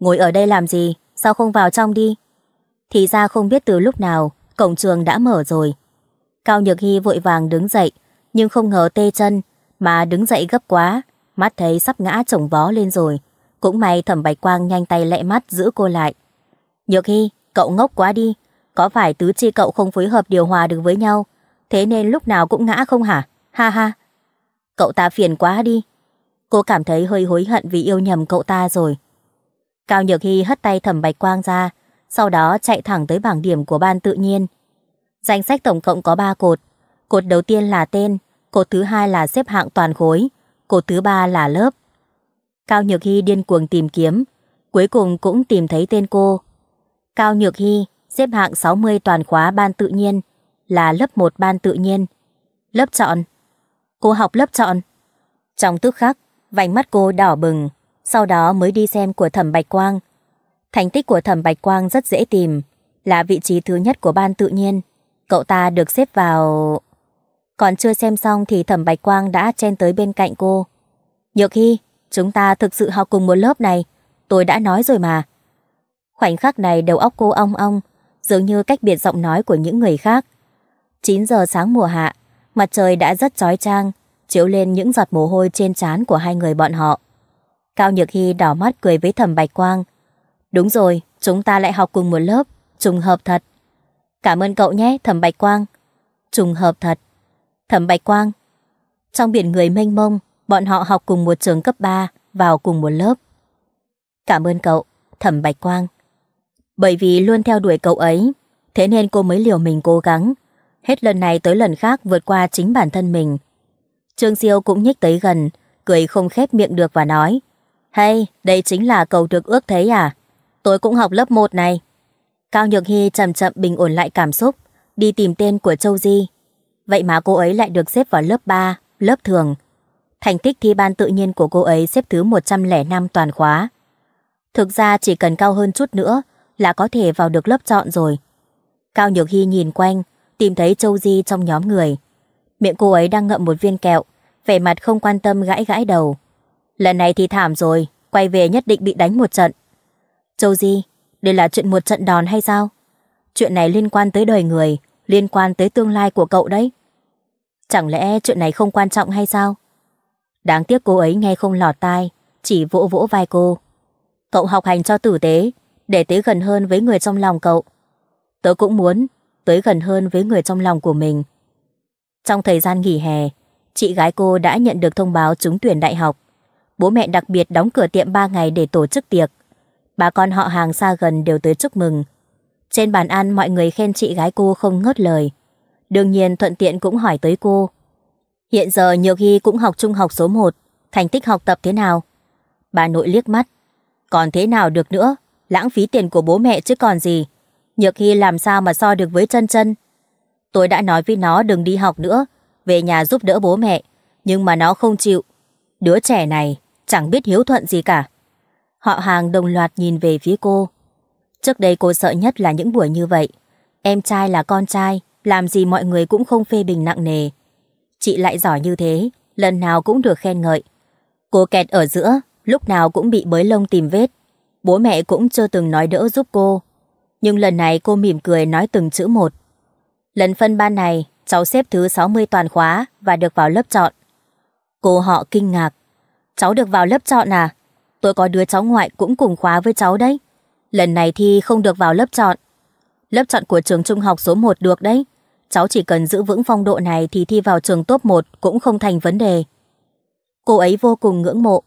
Ngồi ở đây làm gì, sao không vào trong đi? Thì ra không biết từ lúc nào, cổng trường đã mở rồi. Cao Nhược Hy vội vàng đứng dậy, nhưng không ngờ tê chân, mà đứng dậy gấp quá, mắt thấy sắp ngã trồng vó lên rồi. Cũng may thẩm bạch quang nhanh tay lẹ mắt giữ cô lại. Nhược Hy, Cậu ngốc quá đi, có phải tứ chi cậu không phối hợp điều hòa được với nhau, thế nên lúc nào cũng ngã không hả? Ha ha. Cậu ta phiền quá đi. Cô cảm thấy hơi hối hận vì yêu nhầm cậu ta rồi. Cao Nhược Hy hất tay thẩm bạch quang ra, sau đó chạy thẳng tới bảng điểm của ban tự nhiên. Danh sách tổng cộng có 3 cột. Cột đầu tiên là tên, cột thứ hai là xếp hạng toàn khối, cột thứ ba là lớp. Cao Nhược Hy điên cuồng tìm kiếm, cuối cùng cũng tìm thấy tên cô, Cao Nhược Hy xếp hạng 60 toàn khóa ban tự nhiên là lớp 1 ban tự nhiên. Lớp chọn. Cô học lớp chọn. Trong tức khắc, vành mắt cô đỏ bừng, sau đó mới đi xem của thẩm Bạch Quang. Thành tích của thẩm Bạch Quang rất dễ tìm, là vị trí thứ nhất của ban tự nhiên. Cậu ta được xếp vào... Còn chưa xem xong thì thẩm Bạch Quang đã chen tới bên cạnh cô. Nhược Hy, chúng ta thực sự học cùng một lớp này. Tôi đã nói rồi mà. Khoảnh khắc này đầu óc cô ong ong, dường như cách biệt giọng nói của những người khác. 9 giờ sáng mùa hạ, mặt trời đã rất chói chang, chiếu lên những giọt mồ hôi trên trán của hai người bọn họ. Cao Nhược Hy đỏ mắt cười với Thẩm Bạch Quang. Đúng rồi, chúng ta lại học cùng một lớp, trùng hợp thật. Cảm ơn cậu nhé, Thẩm Bạch Quang. Trùng hợp thật. Thẩm Bạch Quang. Trong biển người mênh mông, bọn họ học cùng một trường cấp 3, vào cùng một lớp. Cảm ơn cậu, Thẩm Bạch Quang. Bởi vì luôn theo đuổi cậu ấy, thế nên cô mới liều mình cố gắng, hết lần này tới lần khác vượt qua chính bản thân mình. Trương siêu cũng nhích tới gần, cười không khép miệng được và nói, Hay, đây chính là cầu được ước thấy à? Tôi cũng học lớp 1 này. Cao Nhược Hy chậm chậm bình ổn lại cảm xúc, đi tìm tên của Châu Di. Vậy mà cô ấy lại được xếp vào lớp 3, lớp thường. Thành tích thi ban tự nhiên của cô ấy xếp thứ 105 toàn khóa. Thực ra chỉ cần cao hơn chút nữa là có thể vào được lớp chọn rồi. Cao Nhược Hy nhìn quanh, tìm thấy Châu Di trong nhóm người. Miệng cô ấy đang ngậm một viên kẹo, vẻ mặt không quan tâm gãi gãi đầu. Lần này thì thảm rồi, quay về nhất định bị đánh một trận. Châu Di, đây là chuyện một trận đòn hay sao? Chuyện này liên quan tới đời người, liên quan tới tương lai của cậu đấy. Chẳng lẽ chuyện này không quan trọng hay sao? Đáng tiếc cô ấy nghe không lọt tai, chỉ vỗ vỗ vai cô. Cậu học hành cho tử tế, để tới gần hơn với người trong lòng cậu. Tớ cũng muốn tới gần hơn với người trong lòng của mình. Trong thời gian nghỉ hè, chị gái cô đã nhận được thông báo trúng tuyển đại học. Bố mẹ đặc biệt đóng cửa tiệm 3 ngày để tổ chức tiệc. Bà con họ hàng xa gần đều tới chúc mừng. Trên bàn ăn mọi người khen chị gái cô không ngớt lời. Đương nhiên thuận tiện cũng hỏi tới cô. Hiện giờ Nhược Hy cũng học trung học số 1, thành tích học tập thế nào? Bà nội liếc mắt. Còn thế nào được nữa? lãng phí tiền của bố mẹ chứ còn gì. Nhược Hy làm sao mà so được với chân chân. Tôi đã nói với nó đừng đi học nữa, về nhà giúp đỡ bố mẹ, nhưng mà nó không chịu. Đứa trẻ này chẳng biết hiếu thuận gì cả. Họ hàng đồng loạt nhìn về phía cô. Trước đây cô sợ nhất là những buổi như vậy. Em trai là con trai, làm gì mọi người cũng không phê bình nặng nề. Chị lại giỏi như thế, lần nào cũng được khen ngợi. Cô kẹt ở giữa, lúc nào cũng bị bới lông tìm vết, bố mẹ cũng chưa từng nói đỡ giúp cô. Nhưng lần này cô mỉm cười nói từng chữ một. Lần phân ban này, cháu xếp thứ 60 toàn khóa và được vào lớp chọn. Cô họ kinh ngạc. Cháu được vào lớp chọn à? Tôi có đứa cháu ngoại cũng cùng khóa với cháu đấy. Lần này thi không được vào lớp chọn. Lớp chọn của trường trung học số 1 được đấy. Cháu chỉ cần giữ vững phong độ này thì thi vào trường top 1 cũng không thành vấn đề. Cô ấy vô cùng ngưỡng mộ.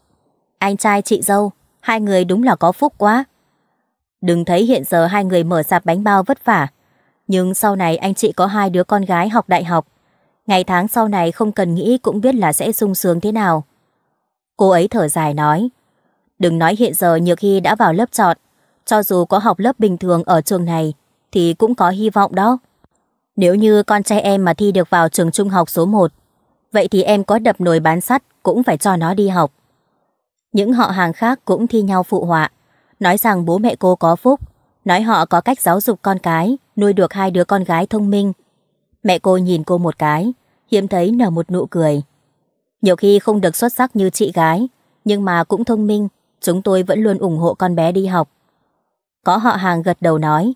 Anh trai chị dâu, hai người đúng là có phúc quá. Đừng thấy hiện giờ hai người mở sạp bánh bao vất vả, nhưng sau này anh chị có hai đứa con gái học đại học. Ngày tháng sau này không cần nghĩ cũng biết là sẽ sung sướng thế nào. Cô ấy thở dài nói, đừng nói hiện giờ Nhược Hy đã vào lớp chọn, cho dù có học lớp bình thường ở trường này thì cũng có hy vọng đó. Nếu như con trai em mà thi được vào trường trung học số 1, vậy thì em có đập nồi bán sắt cũng phải cho nó đi học. Những họ hàng khác cũng thi nhau phụ họa, nói rằng bố mẹ cô có phúc, nói họ có cách giáo dục con cái, nuôi được hai đứa con gái thông minh. Mẹ cô nhìn cô một cái, hiếm thấy nở một nụ cười. Nhiều khi không được xuất sắc như chị gái, nhưng mà cũng thông minh, chúng tôi vẫn luôn ủng hộ con bé đi học. Có họ hàng gật đầu nói,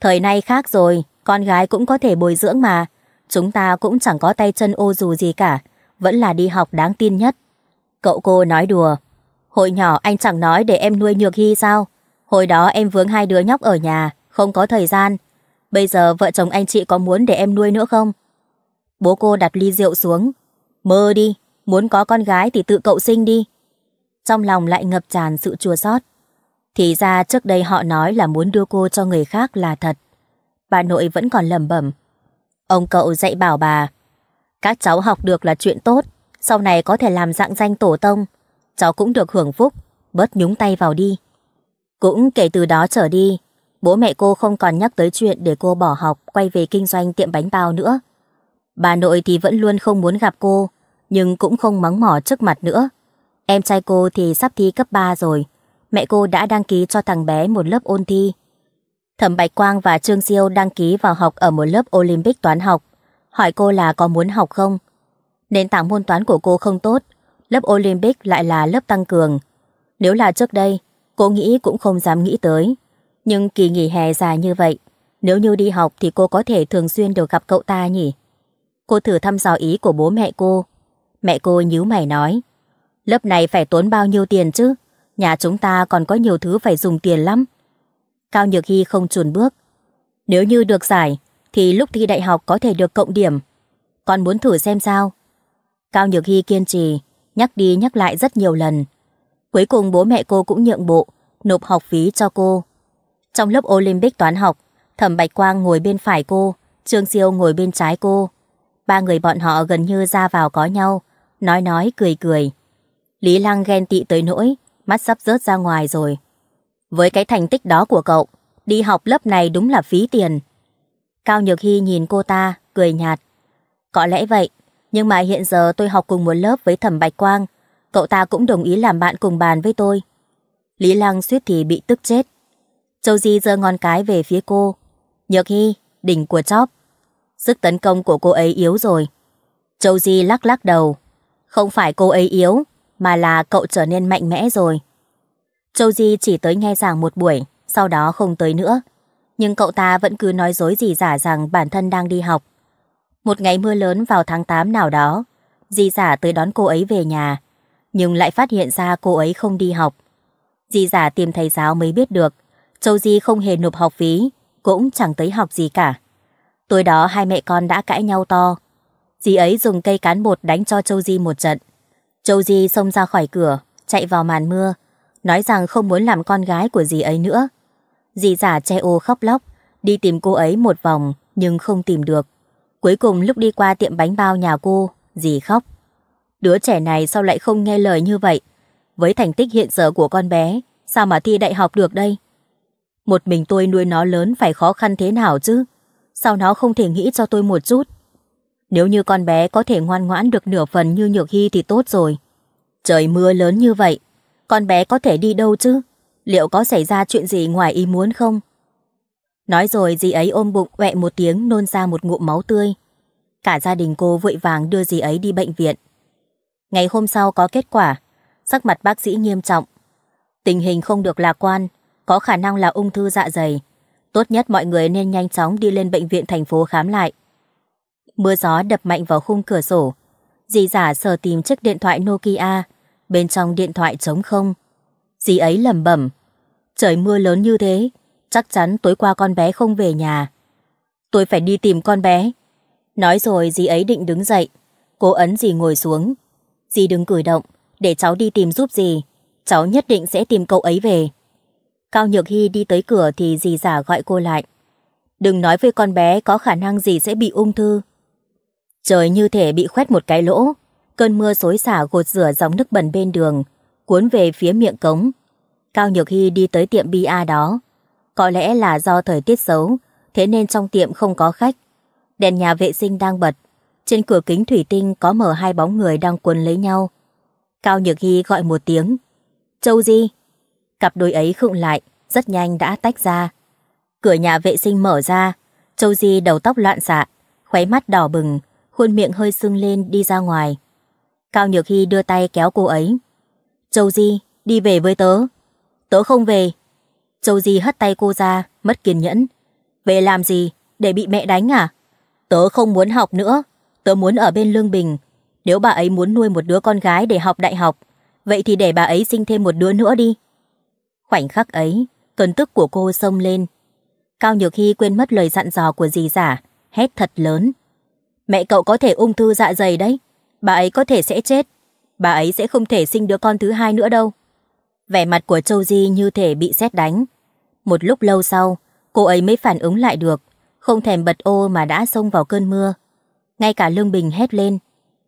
thời nay khác rồi, con gái cũng có thể bồi dưỡng mà, chúng ta cũng chẳng có tay chân ô dù gì cả, vẫn là đi học đáng tin nhất. Cậu cô nói đùa, Hồi nhỏ anh chẳng nói để em nuôi Nhược Hy sao? Hồi đó em vướng hai đứa nhóc ở nhà, không có thời gian. Bây giờ vợ chồng anh chị có muốn để em nuôi nữa không? Bố cô đặt ly rượu xuống. Mơ đi, muốn có con gái thì tự cậu sinh đi. Trong lòng lại ngập tràn sự chua xót. Thì ra trước đây họ nói là muốn đưa cô cho người khác là thật. Bà nội vẫn còn lẩm bẩm. Ông cậu dạy bảo bà, các cháu học được là chuyện tốt, sau này có thể làm dạng danh tổ tông cháu cũng được hưởng phúc, bớt nhúng tay vào đi. Cũng kể từ đó trở đi, bố mẹ cô không còn nhắc tới chuyện để cô bỏ học quay về kinh doanh tiệm bánh bao nữa. Bà nội thì vẫn luôn không muốn gặp cô, nhưng cũng không mắng mỏ trước mặt nữa. Em trai cô thì sắp thi cấp 3 rồi, mẹ cô đã đăng ký cho thằng bé một lớp ôn thi. Thẩm Bạch Quang và Trương Siêu đăng ký vào học ở một lớp Olympic toán học, hỏi cô là có muốn học không. Nền tảng môn toán của cô không tốt, lớp Olympic lại là lớp tăng cường. Nếu là trước đây, cô nghĩ cũng không dám nghĩ tới. Nhưng kỳ nghỉ hè dài như vậy, nếu như đi học thì cô có thể thường xuyên được gặp cậu ta nhỉ? Cô thử thăm dò ý của bố mẹ cô. Mẹ cô nhíu mày nói, lớp này phải tốn bao nhiêu tiền chứ? Nhà chúng ta còn có nhiều thứ phải dùng tiền lắm. Cao Nhược Hy không chuồn bước. Nếu như được giải, thì lúc thi đại học có thể được cộng điểm. Con muốn thử xem sao? Cao Nhược Hy kiên trì, nhắc đi nhắc lại rất nhiều lần. Cuối cùng bố mẹ cô cũng nhượng bộ, nộp học phí cho cô. Trong lớp Olympic toán học, Thẩm Bạch Quang ngồi bên phải cô, Trương Siêu ngồi bên trái cô. Ba người bọn họ gần như ra vào có nhau, nói nói cười cười. Lý Lăng ghen tị tới nỗi, mắt sắp rớt ra ngoài rồi. Với cái thành tích đó của cậu, đi học lớp này đúng là phí tiền. Cao Nhược Hy nhìn cô ta, cười nhạt. Có lẽ vậy, nhưng mà hiện giờ tôi học cùng một lớp với thẩm Bạch Quang, cậu ta cũng đồng ý làm bạn cùng bàn với tôi. Lý Lăng suýt thì bị tức chết. Châu Di giơ ngón cái về phía cô. Nhược Hy, đỉnh của chóp. Sức tấn công của cô ấy yếu rồi. Châu Di lắc lắc đầu. Không phải cô ấy yếu, mà là cậu trở nên mạnh mẽ rồi. Châu Di chỉ tới nghe giảng một buổi, sau đó không tới nữa. Nhưng cậu ta vẫn cứ nói dối gì giả rằng bản thân đang đi học. Một ngày mưa lớn vào tháng 8 nào đó, dì giả tới đón cô ấy về nhà, nhưng lại phát hiện ra cô ấy không đi học. Dì giả tìm thầy giáo mới biết được, Châu Di không hề nộp học phí, cũng chẳng tới học gì cả. Tối đó hai mẹ con đã cãi nhau to. Dì ấy dùng cây cán bột đánh cho Châu Di một trận. Châu Di xông ra khỏi cửa, chạy vào màn mưa, nói rằng không muốn làm con gái của dì ấy nữa. Dì giả che ô khóc lóc, đi tìm cô ấy một vòng nhưng không tìm được. Cuối cùng lúc đi qua tiệm bánh bao nhà cô, dì khóc. Đứa trẻ này sao lại không nghe lời như vậy? Với thành tích hiện giờ của con bé, sao mà thi đại học được đây? Một mình tôi nuôi nó lớn phải khó khăn thế nào chứ? Sao nó không thể nghĩ cho tôi một chút? Nếu như con bé có thể ngoan ngoãn được nửa phần như Nhược Hy thì tốt rồi. Trời mưa lớn như vậy, con bé có thể đi đâu chứ? Liệu có xảy ra chuyện gì ngoài ý muốn không? Nói rồi dì ấy ôm bụng quẹ một tiếng nôn ra một ngụm máu tươi. Cả gia đình cô vội vàng đưa dì ấy đi bệnh viện. Ngày hôm sau có kết quả, sắc mặt bác sĩ nghiêm trọng. Tình hình không được lạc quan, có khả năng là ung thư dạ dày. Tốt nhất mọi người nên nhanh chóng đi lên bệnh viện thành phố khám lại. Mưa gió đập mạnh vào khung cửa sổ. Dì giả sờ tìm chiếc điện thoại Nokia, bên trong điện thoại trống không. Dì ấy lầm bẩm. Trời mưa lớn như thế, chắc chắn tối qua con bé không về nhà. Tôi phải đi tìm con bé. Nói rồi dì ấy định đứng dậy, cố ấn dì ngồi xuống. Dì đừng cử động, để cháu đi tìm giúp dì. Cháu nhất định sẽ tìm cậu ấy về. Cao Nhược Hy đi tới cửa thì dì giả gọi cô lại. Đừng nói với con bé có khả năng gì sẽ bị ung thư. Trời như thể bị khoét một cái lỗ, cơn mưa xối xả gột rửa dòng nước bẩn bên đường, cuốn về phía miệng cống. Cao Nhược Hy đi tới tiệm bia đó, có lẽ là do thời tiết xấu, thế nên trong tiệm không có khách. Đèn nhà vệ sinh đang bật, trên cửa kính thủy tinh có mở hai bóng người đang quấn lấy nhau. Cao Nhược Hy gọi một tiếng. Châu Di! Cặp đôi ấy khựng lại, rất nhanh đã tách ra. Cửa nhà vệ sinh mở ra, Châu Di đầu tóc loạn xạ, khóe mắt đỏ bừng, khuôn miệng hơi sưng lên đi ra ngoài. Cao Nhược Hy đưa tay kéo cô ấy. Châu Di, đi về với tớ. Tớ không về, Dâu gì hất tay cô ra, mất kiên nhẫn. Về làm gì? Để bị mẹ đánh à? Tớ không muốn học nữa. Tớ muốn ở bên Lương Bình. Nếu bà ấy muốn nuôi một đứa con gái để học đại học, vậy thì để bà ấy sinh thêm một đứa nữa đi. Khoảnh khắc ấy, cơn tức của cô sông lên. Cao Nhược Hy quên mất lời dặn dò của dì giả, hét thật lớn. Mẹ cậu có thể ung thư dạ dày đấy, bà ấy có thể sẽ chết, bà ấy sẽ không thể sinh đứa con thứ hai nữa đâu. Vẻ mặt của Châu Di như thể bị sét đánh, một lúc lâu sau, cô ấy mới phản ứng lại được, không thèm bật ô mà đã xông vào cơn mưa. Ngay cả Lương Bình hét lên,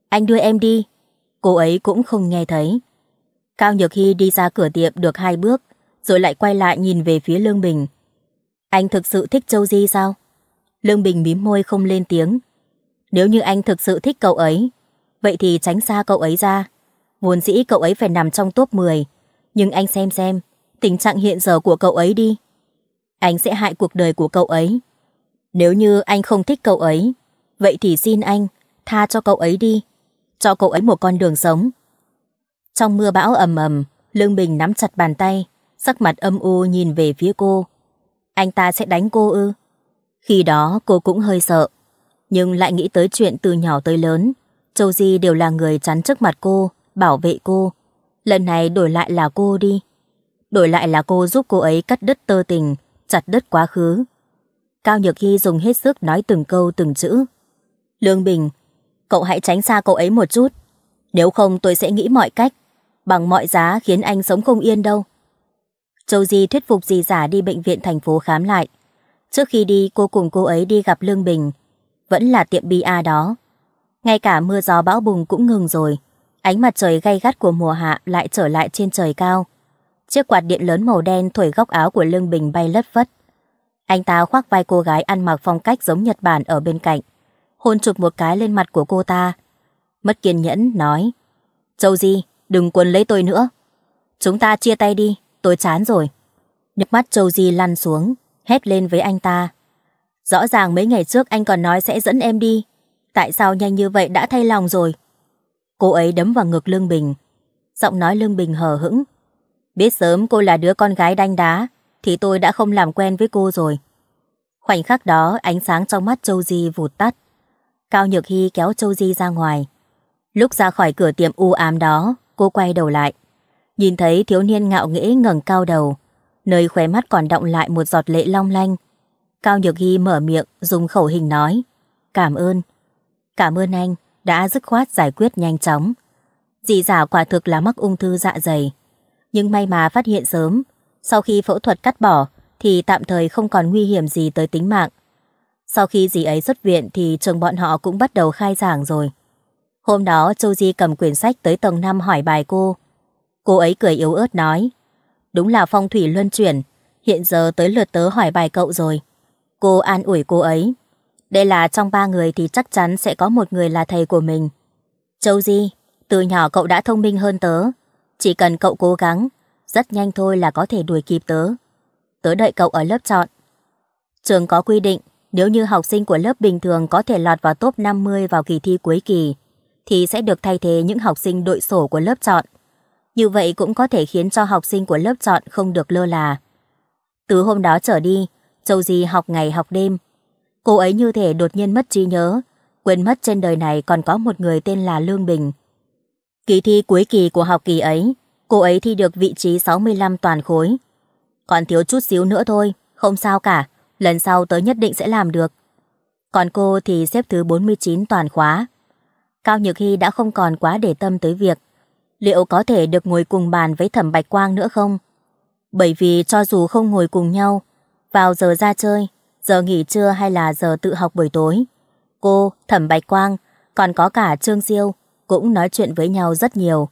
anh đưa em đi. Cô ấy cũng không nghe thấy. Cao Nhược Hy đi ra cửa tiệm được hai bước, rồi lại quay lại nhìn về phía Lương Bình. Anh thực sự thích Châu Di sao? Lương Bình mím môi không lên tiếng. Nếu như anh thực sự thích cậu ấy, vậy thì tránh xa cậu ấy ra. Vốn dĩ cậu ấy phải nằm trong top 10, nhưng anh xem xem, tình trạng hiện giờ của cậu ấy đi anh sẽ hại cuộc đời của cậu ấy. Nếu như anh không thích cậu ấy, vậy thì xin anh, tha cho cậu ấy đi, cho cậu ấy một con đường sống. Trong mưa bão ầm ầm, Lương Bình nắm chặt bàn tay, sắc mặt âm u nhìn về phía cô. Anh ta sẽ đánh cô ư? Khi đó cô cũng hơi sợ, nhưng lại nghĩ tới chuyện từ nhỏ tới lớn. Châu Di đều là người chắn trước mặt cô, bảo vệ cô. Lần này đổi lại là cô đi. Đổi lại là cô giúp cô ấy cắt đứt tơ tình chặt đứt quá khứ. Cao Nhược Hy dùng hết sức nói từng câu từng chữ. Lương Bình, cậu hãy tránh xa cậu ấy một chút. Nếu không tôi sẽ nghĩ mọi cách, bằng mọi giá khiến anh sống không yên đâu. Châu Di thuyết phục dì giả đi bệnh viện thành phố khám lại. Trước khi đi cô cùng cô ấy đi gặp Lương Bình, vẫn là tiệm bia đó. Ngay cả mưa gió bão bùng cũng ngừng rồi, ánh mặt trời gay gắt của mùa hạ lại trở lại trên trời cao chiếc quạt điện lớn màu đen thổi góc áo của Lương Bình bay lất vất Anh ta khoác vai cô gái ăn mặc phong cách giống Nhật Bản ở bên cạnh, hôn chụp một cái lên mặt của cô ta. Mất kiên nhẫn, nói, Châu Di, đừng quấn lấy tôi nữa. Chúng ta chia tay đi, tôi chán rồi. Nước mắt Châu Di lăn xuống, hét lên với anh ta. Rõ ràng mấy ngày trước anh còn nói sẽ dẫn em đi. Tại sao nhanh như vậy đã thay lòng rồi? Cô ấy đấm vào ngực Lương Bình. Giọng nói Lương Bình hờ hững, Biết sớm cô là đứa con gái đanh đá, thì tôi đã không làm quen với cô rồi. Khoảnh khắc đó, ánh sáng trong mắt Châu Di vụt tắt. Cao Nhược Hy kéo Châu Di ra ngoài. Lúc ra khỏi cửa tiệm u ám đó, cô quay đầu lại. Nhìn thấy thiếu niên ngạo nghễ ngẩng cao đầu, nơi khóe mắt còn động lại một giọt lệ long lanh. Cao Nhược Hy mở miệng, dùng khẩu hình nói. Cảm ơn. Cảm ơn anh, đã dứt khoát giải quyết nhanh chóng. dị giả quả thực là mắc ung thư dạ dày, nhưng may mà phát hiện sớm. Sau khi phẫu thuật cắt bỏ thì tạm thời không còn nguy hiểm gì tới tính mạng. Sau khi dì ấy xuất viện thì trường bọn họ cũng bắt đầu khai giảng rồi. Hôm đó Châu Di cầm quyển sách tới tầng 5 hỏi bài cô. Cô ấy cười yếu ớt nói. Đúng là phong thủy luân chuyển, hiện giờ tới lượt tớ hỏi bài cậu rồi. Cô an ủi cô ấy. Đây là trong ba người thì chắc chắn sẽ có một người là thầy của mình. Châu Di, từ nhỏ cậu đã thông minh hơn tớ, chỉ cần cậu cố gắng, rất nhanh thôi là có thể đuổi kịp tớ. Tớ đợi cậu ở lớp chọn. Trường có quy định, nếu như học sinh của lớp bình thường có thể lọt vào top 50 vào kỳ thi cuối kỳ, thì sẽ được thay thế những học sinh đội sổ của lớp chọn. Như vậy cũng có thể khiến cho học sinh của lớp chọn không được lơ là. Từ hôm đó trở đi, Châu Di học ngày học đêm. Cô ấy như thể đột nhiên mất trí nhớ, quên mất trên đời này còn có một người tên là Lương Bình. Kỳ thi cuối kỳ của học kỳ ấy, cô ấy thi được vị trí 65 toàn khối. Còn thiếu chút xíu nữa thôi, không sao cả, lần sau tớ nhất định sẽ làm được. Còn cô thì xếp thứ 49 toàn khóa. Cao Nhược Hy đã không còn quá để tâm tới việc liệu có thể được ngồi cùng bàn với Thẩm Bạch Quang nữa không? Bởi vì cho dù không ngồi cùng nhau, vào giờ ra chơi, giờ nghỉ trưa hay là giờ tự học buổi tối, cô, Thẩm Bạch Quang, còn có cả Trương Diêu cũng nói chuyện với nhau rất nhiều.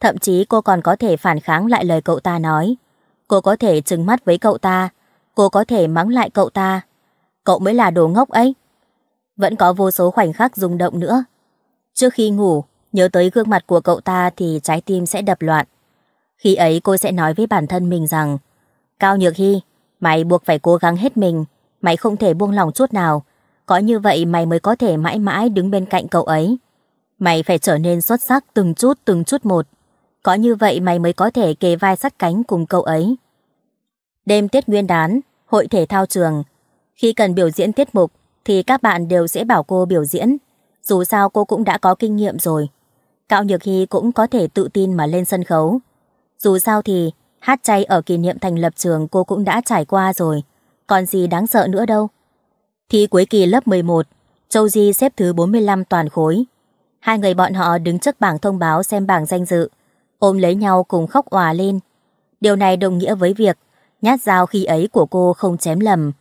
Thậm chí cô còn có thể phản kháng lại lời cậu ta nói. Cô có thể trừng mắt với cậu ta, cô có thể mắng lại cậu ta. Cậu mới là đồ ngốc ấy. Vẫn có vô số khoảnh khắc rung động nữa. Trước khi ngủ, nhớ tới gương mặt của cậu ta thì trái tim sẽ đập loạn. Khi ấy cô sẽ nói với bản thân mình rằng Cao Nhược Hy, mày buộc phải cố gắng hết mình, mày không thể buông lòng chút nào. Có như vậy mày mới có thể mãi mãi đứng bên cạnh cậu ấy. Mày phải trở nên xuất sắc từng chút từng chút một. Có như vậy mày mới có thể kề vai sắt cánh cùng cậu ấy. Đêm Tết Nguyên đán, hội thể thao trường. Khi cần biểu diễn tiết mục thì các bạn đều sẽ bảo cô biểu diễn. Dù sao cô cũng đã có kinh nghiệm rồi. Cao Nhược Hy cũng có thể tự tin mà lên sân khấu. Dù sao thì hát chay ở kỷ niệm thành lập trường cô cũng đã trải qua rồi. Còn gì đáng sợ nữa đâu. Thi cuối kỳ lớp 11, Châu Di xếp thứ 45 toàn khối. Hai người bọn họ đứng trước bảng thông báo xem bảng danh dự, ôm lấy nhau cùng khóc òa lên. Điều này đồng nghĩa với việc nhát dao khi ấy của cô không chém lầm.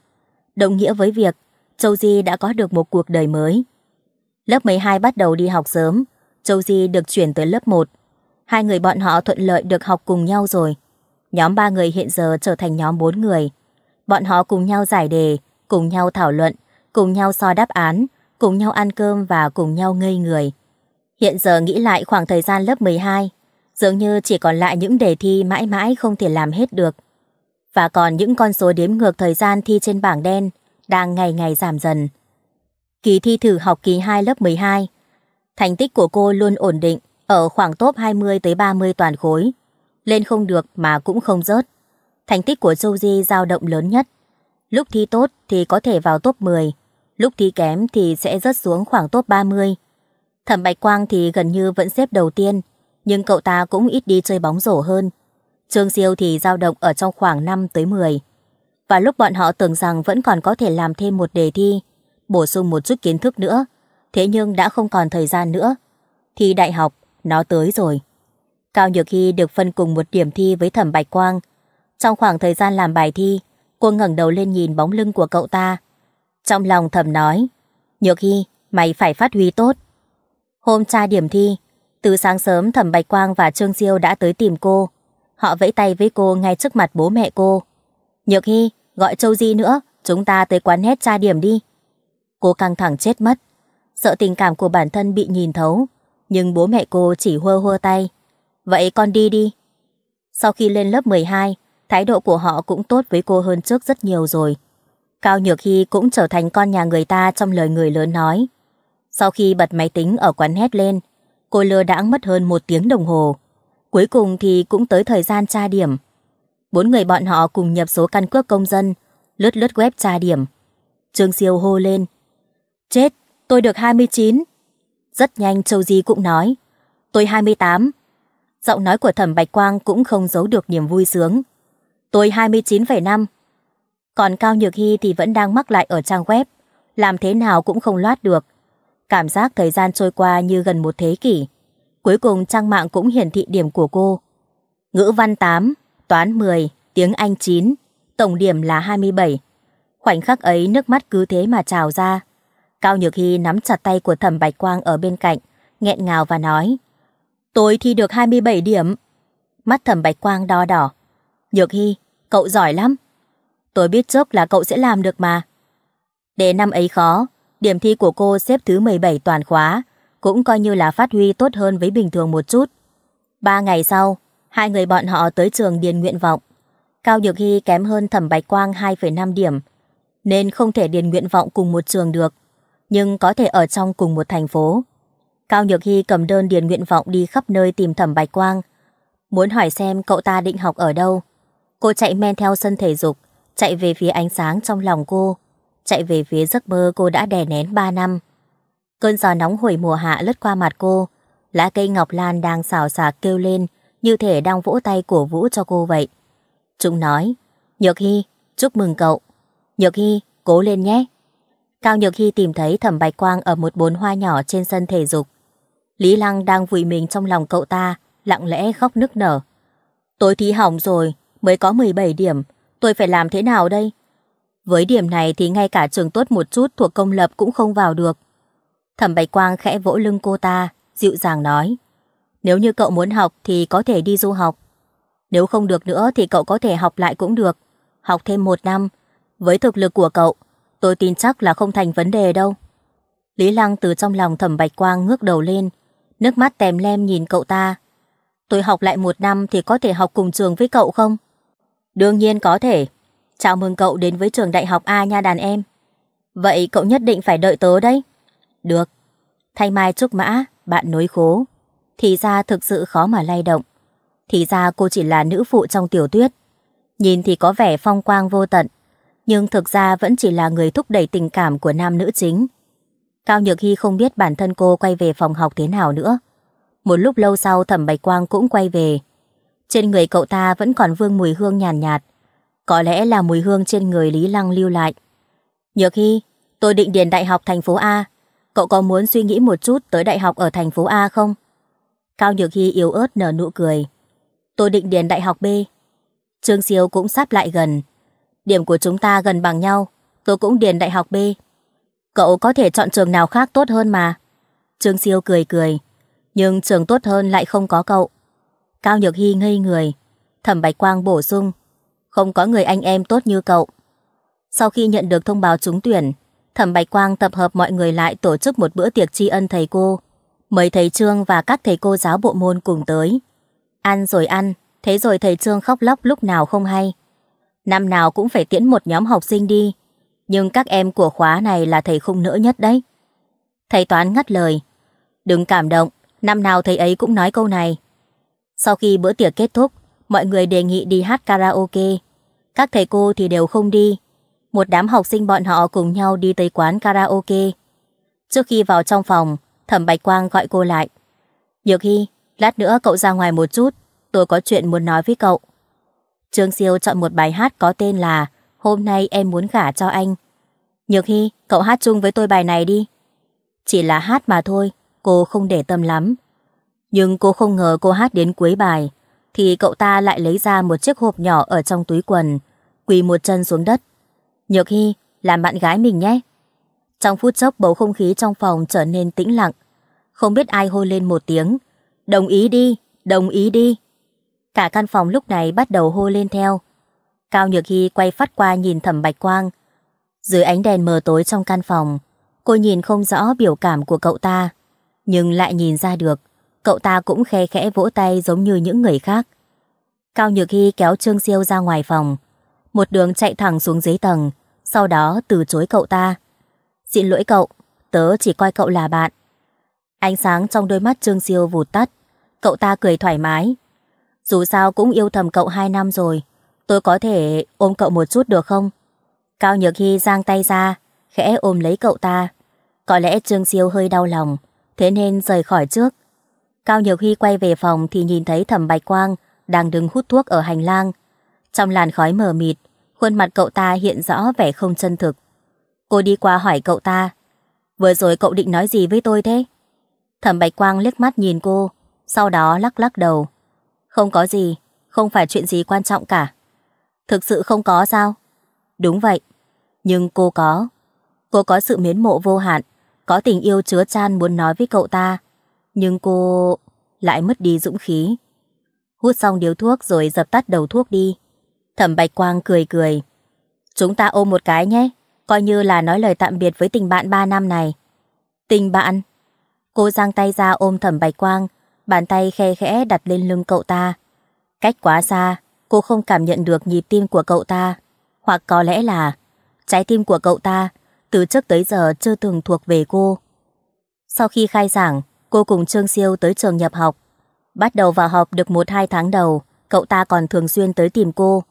Đồng nghĩa với việc Châu Di đã có được một cuộc đời mới. Lớp 12 bắt đầu đi học sớm, Châu Di được chuyển tới lớp 1. Hai người bọn họ thuận lợi được học cùng nhau rồi. Nhóm ba người hiện giờ trở thành nhóm bốn người. Bọn họ cùng nhau giải đề, cùng nhau thảo luận, cùng nhau so đáp án, cùng nhau ăn cơm và cùng nhau ngây người. Hiện giờ nghĩ lại khoảng thời gian lớp 12, dường như chỉ còn lại những đề thi mãi mãi không thể làm hết được. Và còn những con số đếm ngược thời gian thi trên bảng đen đang ngày ngày giảm dần. Kỳ thi thử học kỳ 2 lớp 12, thành tích của cô luôn ổn định ở khoảng top 20 tới 30 toàn khối, lên không được mà cũng không rớt. Thành tích của Châu Di dao động lớn nhất. Lúc thi tốt thì có thể vào top 10, lúc thi kém thì sẽ rớt xuống khoảng top 30 Thẩm Bạch Quang thì gần như vẫn xếp đầu tiên, nhưng cậu ta cũng ít đi chơi bóng rổ hơn. Trương Siêu thì dao động ở trong khoảng 5 tới 10. Và lúc bọn họ tưởng rằng vẫn còn có thể làm thêm một đề thi, bổ sung một chút kiến thức nữa, thế nhưng đã không còn thời gian nữa. Thi đại học, nó tới rồi. Cao Nhược Hy được phân cùng một điểm thi với Thẩm Bạch Quang. Trong khoảng thời gian làm bài thi, cô ngẩng đầu lên nhìn bóng lưng của cậu ta. Trong lòng Thẩm nói, Nhược Hy, mày phải phát huy tốt. Hôm tra điểm thi, từ sáng sớm Thẩm Bạch Quang và Trương Diêu đã tới tìm cô. Họ vẫy tay với cô ngay trước mặt bố mẹ cô. Nhược Hy, gọi Châu Di nữa, chúng ta tới quán hết tra điểm đi. Cô căng thẳng chết mất, sợ tình cảm của bản thân bị nhìn thấu. Nhưng bố mẹ cô chỉ hơ hơ tay. Vậy con đi đi. Sau khi lên lớp 12, thái độ của họ cũng tốt với cô hơn trước rất nhiều rồi. Cao Nhược Hy cũng trở thành con nhà người ta trong lời người lớn nói. Sau khi bật máy tính ở quán hét lên, cô lừa đãng mất hơn một tiếng đồng hồ. Cuối cùng thì cũng tới thời gian tra điểm. Bốn người bọn họ cùng nhập số căn cước công dân, lướt lướt web tra điểm. Trương Siêu hô lên. Chết, tôi được 29. Rất nhanh Châu Di cũng nói. Tôi 28. Giọng nói của Thẩm Bạch Quang cũng không giấu được niềm vui sướng. Tôi 29,5. Còn Cao Nhược Hy thì vẫn đang mắc lại ở trang web. Làm thế nào cũng không loát được. Cảm giác thời gian trôi qua như gần một thế kỷ. Cuối cùng trang mạng cũng hiển thị điểm của cô. Ngữ văn 8, toán 10, tiếng Anh 9, tổng điểm là 27. Khoảnh khắc ấy nước mắt cứ thế mà trào ra. Cao Nhược Hy nắm chặt tay của thẩm Bạch Quang ở bên cạnh, nghẹn ngào và nói. Tôi thi được 27 điểm. Mắt thẩm Bạch Quang đo đỏ. Nhược Hy, cậu giỏi lắm. Tôi biết trước là cậu sẽ làm được mà. Đề năm ấy khó, Điểm thi của cô xếp thứ 17 toàn khóa, cũng coi như là phát huy tốt hơn với bình thường một chút. Ba ngày sau, hai người bọn họ tới trường điền nguyện vọng. Cao Nhược Hy kém hơn Thẩm Bạch Quang 2,5 điểm, nên không thể điền nguyện vọng cùng một trường được, nhưng có thể ở trong cùng một thành phố. Cao Nhược Hy cầm đơn điền nguyện vọng đi khắp nơi tìm Thẩm Bạch Quang, muốn hỏi xem cậu ta định học ở đâu. Cô chạy men theo sân thể dục, chạy về phía ánh sáng trong lòng cô chạy về phía giấc mơ cô đã đè nén 3 năm. Cơn gió nóng hồi mùa hạ lướt qua mặt cô, lá cây ngọc lan đang xào xạc kêu lên, như thể đang vỗ tay cổ vũ cho cô vậy. Chúng nói, Nhược Hy, chúc mừng cậu. Nhược Hy, cố lên nhé. Cao Nhược Hy tìm thấy thẩm bạch quang ở một bốn hoa nhỏ trên sân thể dục. Lý Lăng đang vùi mình trong lòng cậu ta, lặng lẽ khóc nức nở. Tôi thí hỏng rồi, mới có 17 điểm, tôi phải làm thế nào đây? Với điểm này thì ngay cả trường tốt một chút thuộc công lập cũng không vào được. Thẩm Bạch Quang khẽ vỗ lưng cô ta, dịu dàng nói. Nếu như cậu muốn học thì có thể đi du học. Nếu không được nữa thì cậu có thể học lại cũng được. Học thêm một năm. Với thực lực của cậu, tôi tin chắc là không thành vấn đề đâu. Lý Lăng từ trong lòng Thẩm Bạch Quang ngước đầu lên, nước mắt tèm lem nhìn cậu ta. Tôi học lại một năm thì có thể học cùng trường với cậu không? Đương nhiên có thể. Chào mừng cậu đến với trường đại học A nha đàn em. Vậy cậu nhất định phải đợi tớ đấy. Được. Thay mai trúc mã, bạn nối khố. Thì ra thực sự khó mà lay động. Thì ra cô chỉ là nữ phụ trong tiểu tuyết. Nhìn thì có vẻ phong quang vô tận. Nhưng thực ra vẫn chỉ là người thúc đẩy tình cảm của nam nữ chính. Cao Nhược Hy không biết bản thân cô quay về phòng học thế nào nữa. Một lúc lâu sau Thẩm Bạch Quang cũng quay về. Trên người cậu ta vẫn còn vương mùi hương nhàn nhạt, nhạt có lẽ là mùi hương trên người Lý Lăng lưu lại. Nhược Hy, tôi định điền đại học thành phố A. Cậu có muốn suy nghĩ một chút tới đại học ở thành phố A không? Cao Nhược Hy yếu ớt nở nụ cười. Tôi định điền đại học B. Trương Siêu cũng sắp lại gần. Điểm của chúng ta gần bằng nhau. Tôi cũng điền đại học B. Cậu có thể chọn trường nào khác tốt hơn mà. Trương Siêu cười cười. Nhưng trường tốt hơn lại không có cậu. Cao Nhược Hy ngây người. Thẩm Bạch Quang bổ sung không có người anh em tốt như cậu. Sau khi nhận được thông báo trúng tuyển, Thẩm Bạch Quang tập hợp mọi người lại tổ chức một bữa tiệc tri ân thầy cô. Mời thầy Trương và các thầy cô giáo bộ môn cùng tới. Ăn rồi ăn, thế rồi thầy Trương khóc lóc lúc nào không hay. Năm nào cũng phải tiễn một nhóm học sinh đi, nhưng các em của khóa này là thầy không nỡ nhất đấy. Thầy Toán ngắt lời. Đừng cảm động, năm nào thầy ấy cũng nói câu này. Sau khi bữa tiệc kết thúc, mọi người đề nghị đi hát karaoke. Các thầy cô thì đều không đi. Một đám học sinh bọn họ cùng nhau đi tới quán karaoke. Trước khi vào trong phòng, Thẩm Bạch Quang gọi cô lại. Nhược Hy, lát nữa cậu ra ngoài một chút, tôi có chuyện muốn nói với cậu. Trương Siêu chọn một bài hát có tên là Hôm nay em muốn gả cho anh. Nhược Hy, cậu hát chung với tôi bài này đi. Chỉ là hát mà thôi, cô không để tâm lắm. Nhưng cô không ngờ cô hát đến cuối bài thì cậu ta lại lấy ra một chiếc hộp nhỏ ở trong túi quần, quỳ một chân xuống đất. Nhược Hy, làm bạn gái mình nhé. Trong phút chốc bầu không khí trong phòng trở nên tĩnh lặng. Không biết ai hôi lên một tiếng. Đồng ý đi, đồng ý đi. Cả căn phòng lúc này bắt đầu hôi lên theo. Cao Nhược Hy quay phát qua nhìn thẩm bạch quang. Dưới ánh đèn mờ tối trong căn phòng, cô nhìn không rõ biểu cảm của cậu ta, nhưng lại nhìn ra được cậu ta cũng khe khẽ vỗ tay giống như những người khác. Cao Nhược Hy kéo Trương Siêu ra ngoài phòng, một đường chạy thẳng xuống dưới tầng, sau đó từ chối cậu ta. Xin lỗi cậu, tớ chỉ coi cậu là bạn. Ánh sáng trong đôi mắt Trương Siêu vụt tắt, cậu ta cười thoải mái. Dù sao cũng yêu thầm cậu hai năm rồi, tôi có thể ôm cậu một chút được không? Cao Nhược Hy giang tay ra, khẽ ôm lấy cậu ta. Có lẽ Trương Siêu hơi đau lòng, thế nên rời khỏi trước. Cao Nhược Hy quay về phòng thì nhìn thấy thẩm bạch quang đang đứng hút thuốc ở hành lang. Trong làn khói mờ mịt, khuôn mặt cậu ta hiện rõ vẻ không chân thực. Cô đi qua hỏi cậu ta, vừa rồi cậu định nói gì với tôi thế? Thẩm bạch quang liếc mắt nhìn cô, sau đó lắc lắc đầu. Không có gì, không phải chuyện gì quan trọng cả. Thực sự không có sao? Đúng vậy, nhưng cô có. Cô có sự miến mộ vô hạn, có tình yêu chứa chan muốn nói với cậu ta, nhưng cô... lại mất đi dũng khí. Hút xong điếu thuốc rồi dập tắt đầu thuốc đi. Thẩm Bạch Quang cười cười. Chúng ta ôm một cái nhé, coi như là nói lời tạm biệt với tình bạn ba năm này. Tình bạn? Cô giang tay ra ôm Thẩm Bạch Quang, bàn tay khe khẽ đặt lên lưng cậu ta. Cách quá xa, cô không cảm nhận được nhịp tim của cậu ta. Hoặc có lẽ là trái tim của cậu ta từ trước tới giờ chưa từng thuộc về cô. Sau khi khai giảng, cô cùng Trương Siêu tới trường nhập học. Bắt đầu vào học được 1-2 tháng đầu, cậu ta còn thường xuyên tới tìm cô.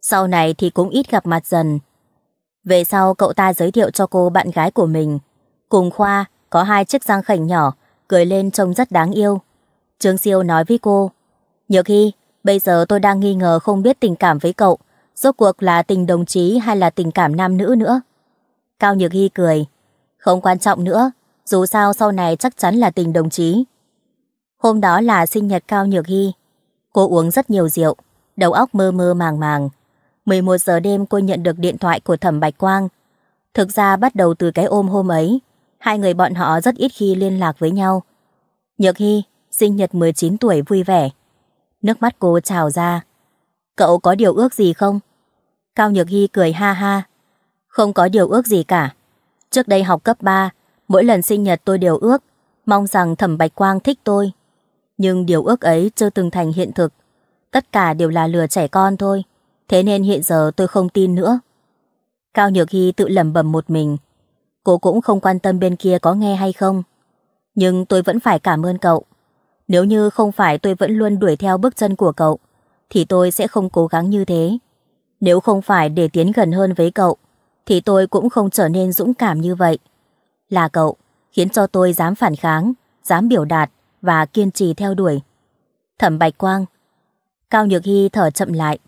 Sau này thì cũng ít gặp mặt dần. Về sau cậu ta giới thiệu cho cô bạn gái của mình. Cùng khoa, có hai chiếc răng khảnh nhỏ, cười lên trông rất đáng yêu. Trương Siêu nói với cô, Nhược Hy, bây giờ tôi đang nghi ngờ không biết tình cảm với cậu, rốt cuộc là tình đồng chí hay là tình cảm nam nữ nữa. Cao Nhược Hy cười, không quan trọng nữa, dù sao sau này chắc chắn là tình đồng chí. Hôm đó là sinh nhật Cao Nhược Hy. Cô uống rất nhiều rượu, đầu óc mơ mơ màng màng. 11 giờ đêm cô nhận được điện thoại của Thẩm Bạch Quang. Thực ra bắt đầu từ cái ôm hôm ấy, hai người bọn họ rất ít khi liên lạc với nhau. Nhược Hy, sinh nhật 19 tuổi vui vẻ. Nước mắt cô trào ra. Cậu có điều ước gì không? Cao Nhược Hy cười ha ha. Không có điều ước gì cả. Trước đây học cấp 3, mỗi lần sinh nhật tôi đều ước, mong rằng Thẩm Bạch Quang thích tôi. Nhưng điều ước ấy chưa từng thành hiện thực. Tất cả đều là lừa trẻ con thôi, thế nên hiện giờ tôi không tin nữa. Cao Nhược Hy tự lẩm bẩm một mình. Cô cũng không quan tâm bên kia có nghe hay không. Nhưng tôi vẫn phải cảm ơn cậu. Nếu như không phải tôi vẫn luôn đuổi theo bước chân của cậu, thì tôi sẽ không cố gắng như thế. Nếu không phải để tiến gần hơn với cậu, thì tôi cũng không trở nên dũng cảm như vậy là cậu, khiến cho tôi dám phản kháng, dám biểu đạt và kiên trì theo đuổi. Thẩm Bạch Quang Cao Nhược Hy thở chậm lại.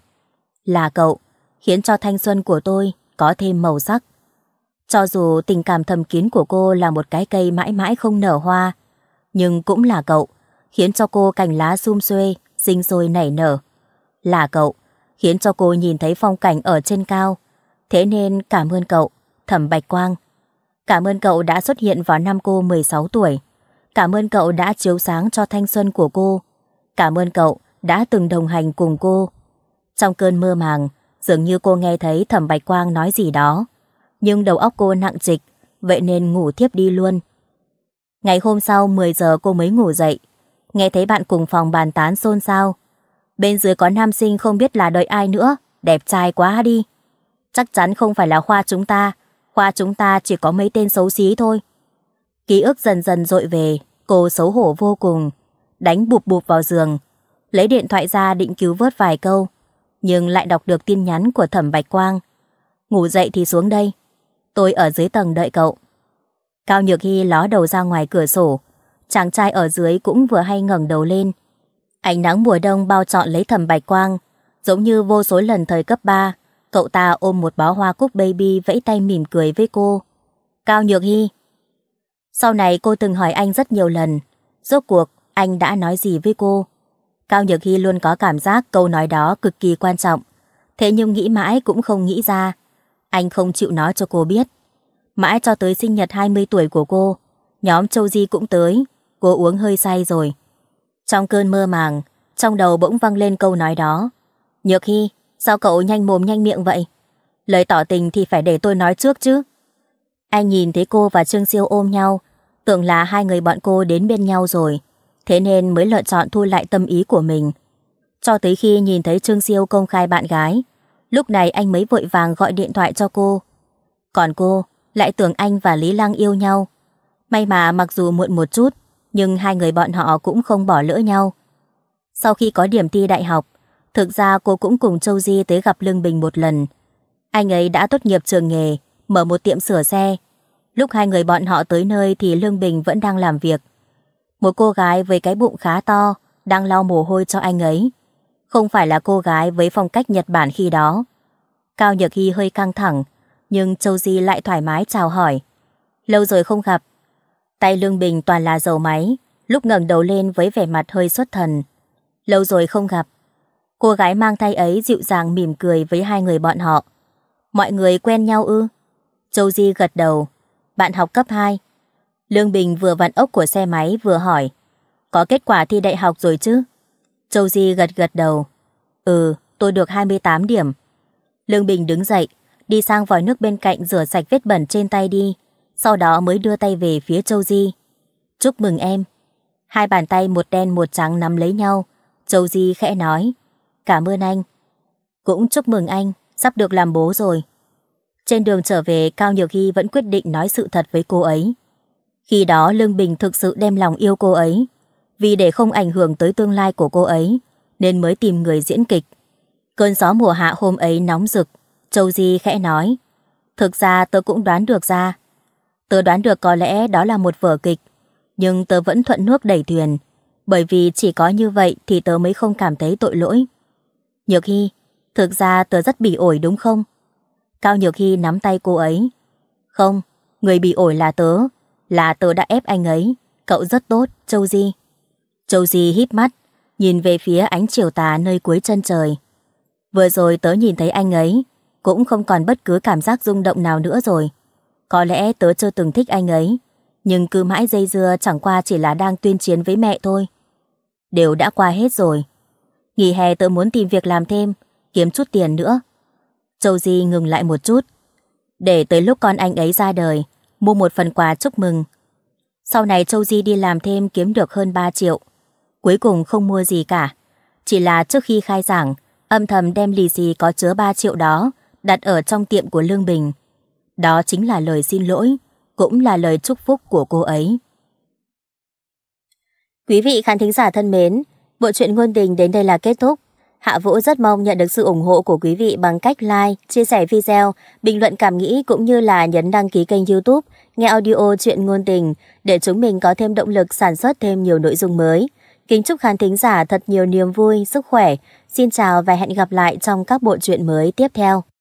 Là cậu, khiến cho thanh xuân của tôi có thêm màu sắc. Cho dù tình cảm thầm kín của cô là một cái cây mãi mãi không nở hoa, nhưng cũng là cậu, khiến cho cô cành lá sum xuê, sinh sôi nảy nở. Là cậu, khiến cho cô nhìn thấy phong cảnh ở trên cao. Thế nên cảm ơn cậu, thẩm bạch quang. Cảm ơn cậu đã xuất hiện vào năm cô 16 tuổi. Cảm ơn cậu đã chiếu sáng cho thanh xuân của cô. Cảm ơn cậu đã từng đồng hành cùng cô. Trong cơn mơ màng, dường như cô nghe thấy thẩm bạch quang nói gì đó. Nhưng đầu óc cô nặng trịch, vậy nên ngủ thiếp đi luôn. Ngày hôm sau 10 giờ cô mới ngủ dậy. Nghe thấy bạn cùng phòng bàn tán xôn xao. Bên dưới có nam sinh không biết là đợi ai nữa, đẹp trai quá đi. Chắc chắn không phải là Khoa chúng ta, khoa chúng ta chỉ có mấy tên xấu xí thôi. Ký ức dần dần dội về, cô xấu hổ vô cùng, đánh bụp bụp vào giường, lấy điện thoại ra định cứu vớt vài câu, nhưng lại đọc được tin nhắn của thẩm Bạch Quang. Ngủ dậy thì xuống đây, tôi ở dưới tầng đợi cậu. Cao Nhược Hy ló đầu ra ngoài cửa sổ, chàng trai ở dưới cũng vừa hay ngẩng đầu lên. Ánh nắng mùa đông bao trọn lấy thẩm Bạch Quang, giống như vô số lần thời cấp 3, Cậu ta ôm một bó hoa cúc baby vẫy tay mỉm cười với cô. Cao Nhược Hy. Sau này cô từng hỏi anh rất nhiều lần. Rốt cuộc, anh đã nói gì với cô? Cao Nhược Hy luôn có cảm giác câu nói đó cực kỳ quan trọng. Thế nhưng nghĩ mãi cũng không nghĩ ra. Anh không chịu nói cho cô biết. Mãi cho tới sinh nhật 20 tuổi của cô, nhóm Châu Di cũng tới, cô uống hơi say rồi. Trong cơn mơ màng, trong đầu bỗng văng lên câu nói đó. Nhược Hy, Sao cậu nhanh mồm nhanh miệng vậy? Lời tỏ tình thì phải để tôi nói trước chứ. Anh nhìn thấy cô và Trương Siêu ôm nhau, tưởng là hai người bọn cô đến bên nhau rồi, thế nên mới lựa chọn thu lại tâm ý của mình. Cho tới khi nhìn thấy Trương Siêu công khai bạn gái, lúc này anh mới vội vàng gọi điện thoại cho cô. Còn cô lại tưởng anh và Lý Lăng yêu nhau. May mà mặc dù muộn một chút, nhưng hai người bọn họ cũng không bỏ lỡ nhau. Sau khi có điểm thi đại học, Thực ra cô cũng cùng Châu Di tới gặp Lương Bình một lần. Anh ấy đã tốt nghiệp trường nghề, mở một tiệm sửa xe. Lúc hai người bọn họ tới nơi thì Lương Bình vẫn đang làm việc. Một cô gái với cái bụng khá to, đang lau mồ hôi cho anh ấy. Không phải là cô gái với phong cách Nhật Bản khi đó. Cao Nhược Hy hơi căng thẳng, nhưng Châu Di lại thoải mái chào hỏi. Lâu rồi không gặp. Tay Lương Bình toàn là dầu máy, lúc ngẩng đầu lên với vẻ mặt hơi xuất thần. Lâu rồi không gặp, Cô gái mang thai ấy dịu dàng mỉm cười với hai người bọn họ. Mọi người quen nhau ư? Châu Di gật đầu. Bạn học cấp 2. Lương Bình vừa vặn ốc của xe máy vừa hỏi. Có kết quả thi đại học rồi chứ? Châu Di gật gật đầu. Ừ, tôi được 28 điểm. Lương Bình đứng dậy, đi sang vòi nước bên cạnh rửa sạch vết bẩn trên tay đi. Sau đó mới đưa tay về phía Châu Di. Chúc mừng em. Hai bàn tay một đen một trắng nắm lấy nhau. Châu Di khẽ nói. Cảm ơn anh. Cũng chúc mừng anh, sắp được làm bố rồi. Trên đường trở về, Cao Nhược Hy vẫn quyết định nói sự thật với cô ấy. Khi đó Lương Bình thực sự đem lòng yêu cô ấy. Vì để không ảnh hưởng tới tương lai của cô ấy, nên mới tìm người diễn kịch. Cơn gió mùa hạ hôm ấy nóng rực, Châu Di khẽ nói. Thực ra tớ cũng đoán được ra. Tớ đoán được có lẽ đó là một vở kịch, nhưng tớ vẫn thuận nước đẩy thuyền. Bởi vì chỉ có như vậy thì tớ mới không cảm thấy tội lỗi. Nhược Hy, thực ra tớ rất bị ổi đúng không? Cao Nhược Hy nắm tay cô ấy. Không, người bị ổi là tớ, là tớ đã ép anh ấy. Cậu rất tốt, Châu Di. Châu Di hít mắt, nhìn về phía ánh chiều tà nơi cuối chân trời. Vừa rồi tớ nhìn thấy anh ấy, cũng không còn bất cứ cảm giác rung động nào nữa rồi. Có lẽ tớ chưa từng thích anh ấy, nhưng cứ mãi dây dưa chẳng qua chỉ là đang tuyên chiến với mẹ thôi. Đều đã qua hết rồi, Nghỉ hè tớ muốn tìm việc làm thêm, kiếm chút tiền nữa. Châu Di ngừng lại một chút. Để tới lúc con anh ấy ra đời, mua một phần quà chúc mừng. Sau này Châu Di đi làm thêm kiếm được hơn 3 triệu. Cuối cùng không mua gì cả. Chỉ là trước khi khai giảng, âm thầm đem lì xì có chứa 3 triệu đó đặt ở trong tiệm của Lương Bình. Đó chính là lời xin lỗi, cũng là lời chúc phúc của cô ấy. Quý vị khán thính giả thân mến, Bộ truyện ngôn tình đến đây là kết thúc. Hạ Vũ rất mong nhận được sự ủng hộ của quý vị bằng cách like, chia sẻ video, bình luận cảm nghĩ cũng như là nhấn đăng ký kênh youtube, nghe audio truyện ngôn tình để chúng mình có thêm động lực sản xuất thêm nhiều nội dung mới. Kính chúc khán thính giả thật nhiều niềm vui, sức khỏe. Xin chào và hẹn gặp lại trong các bộ truyện mới tiếp theo.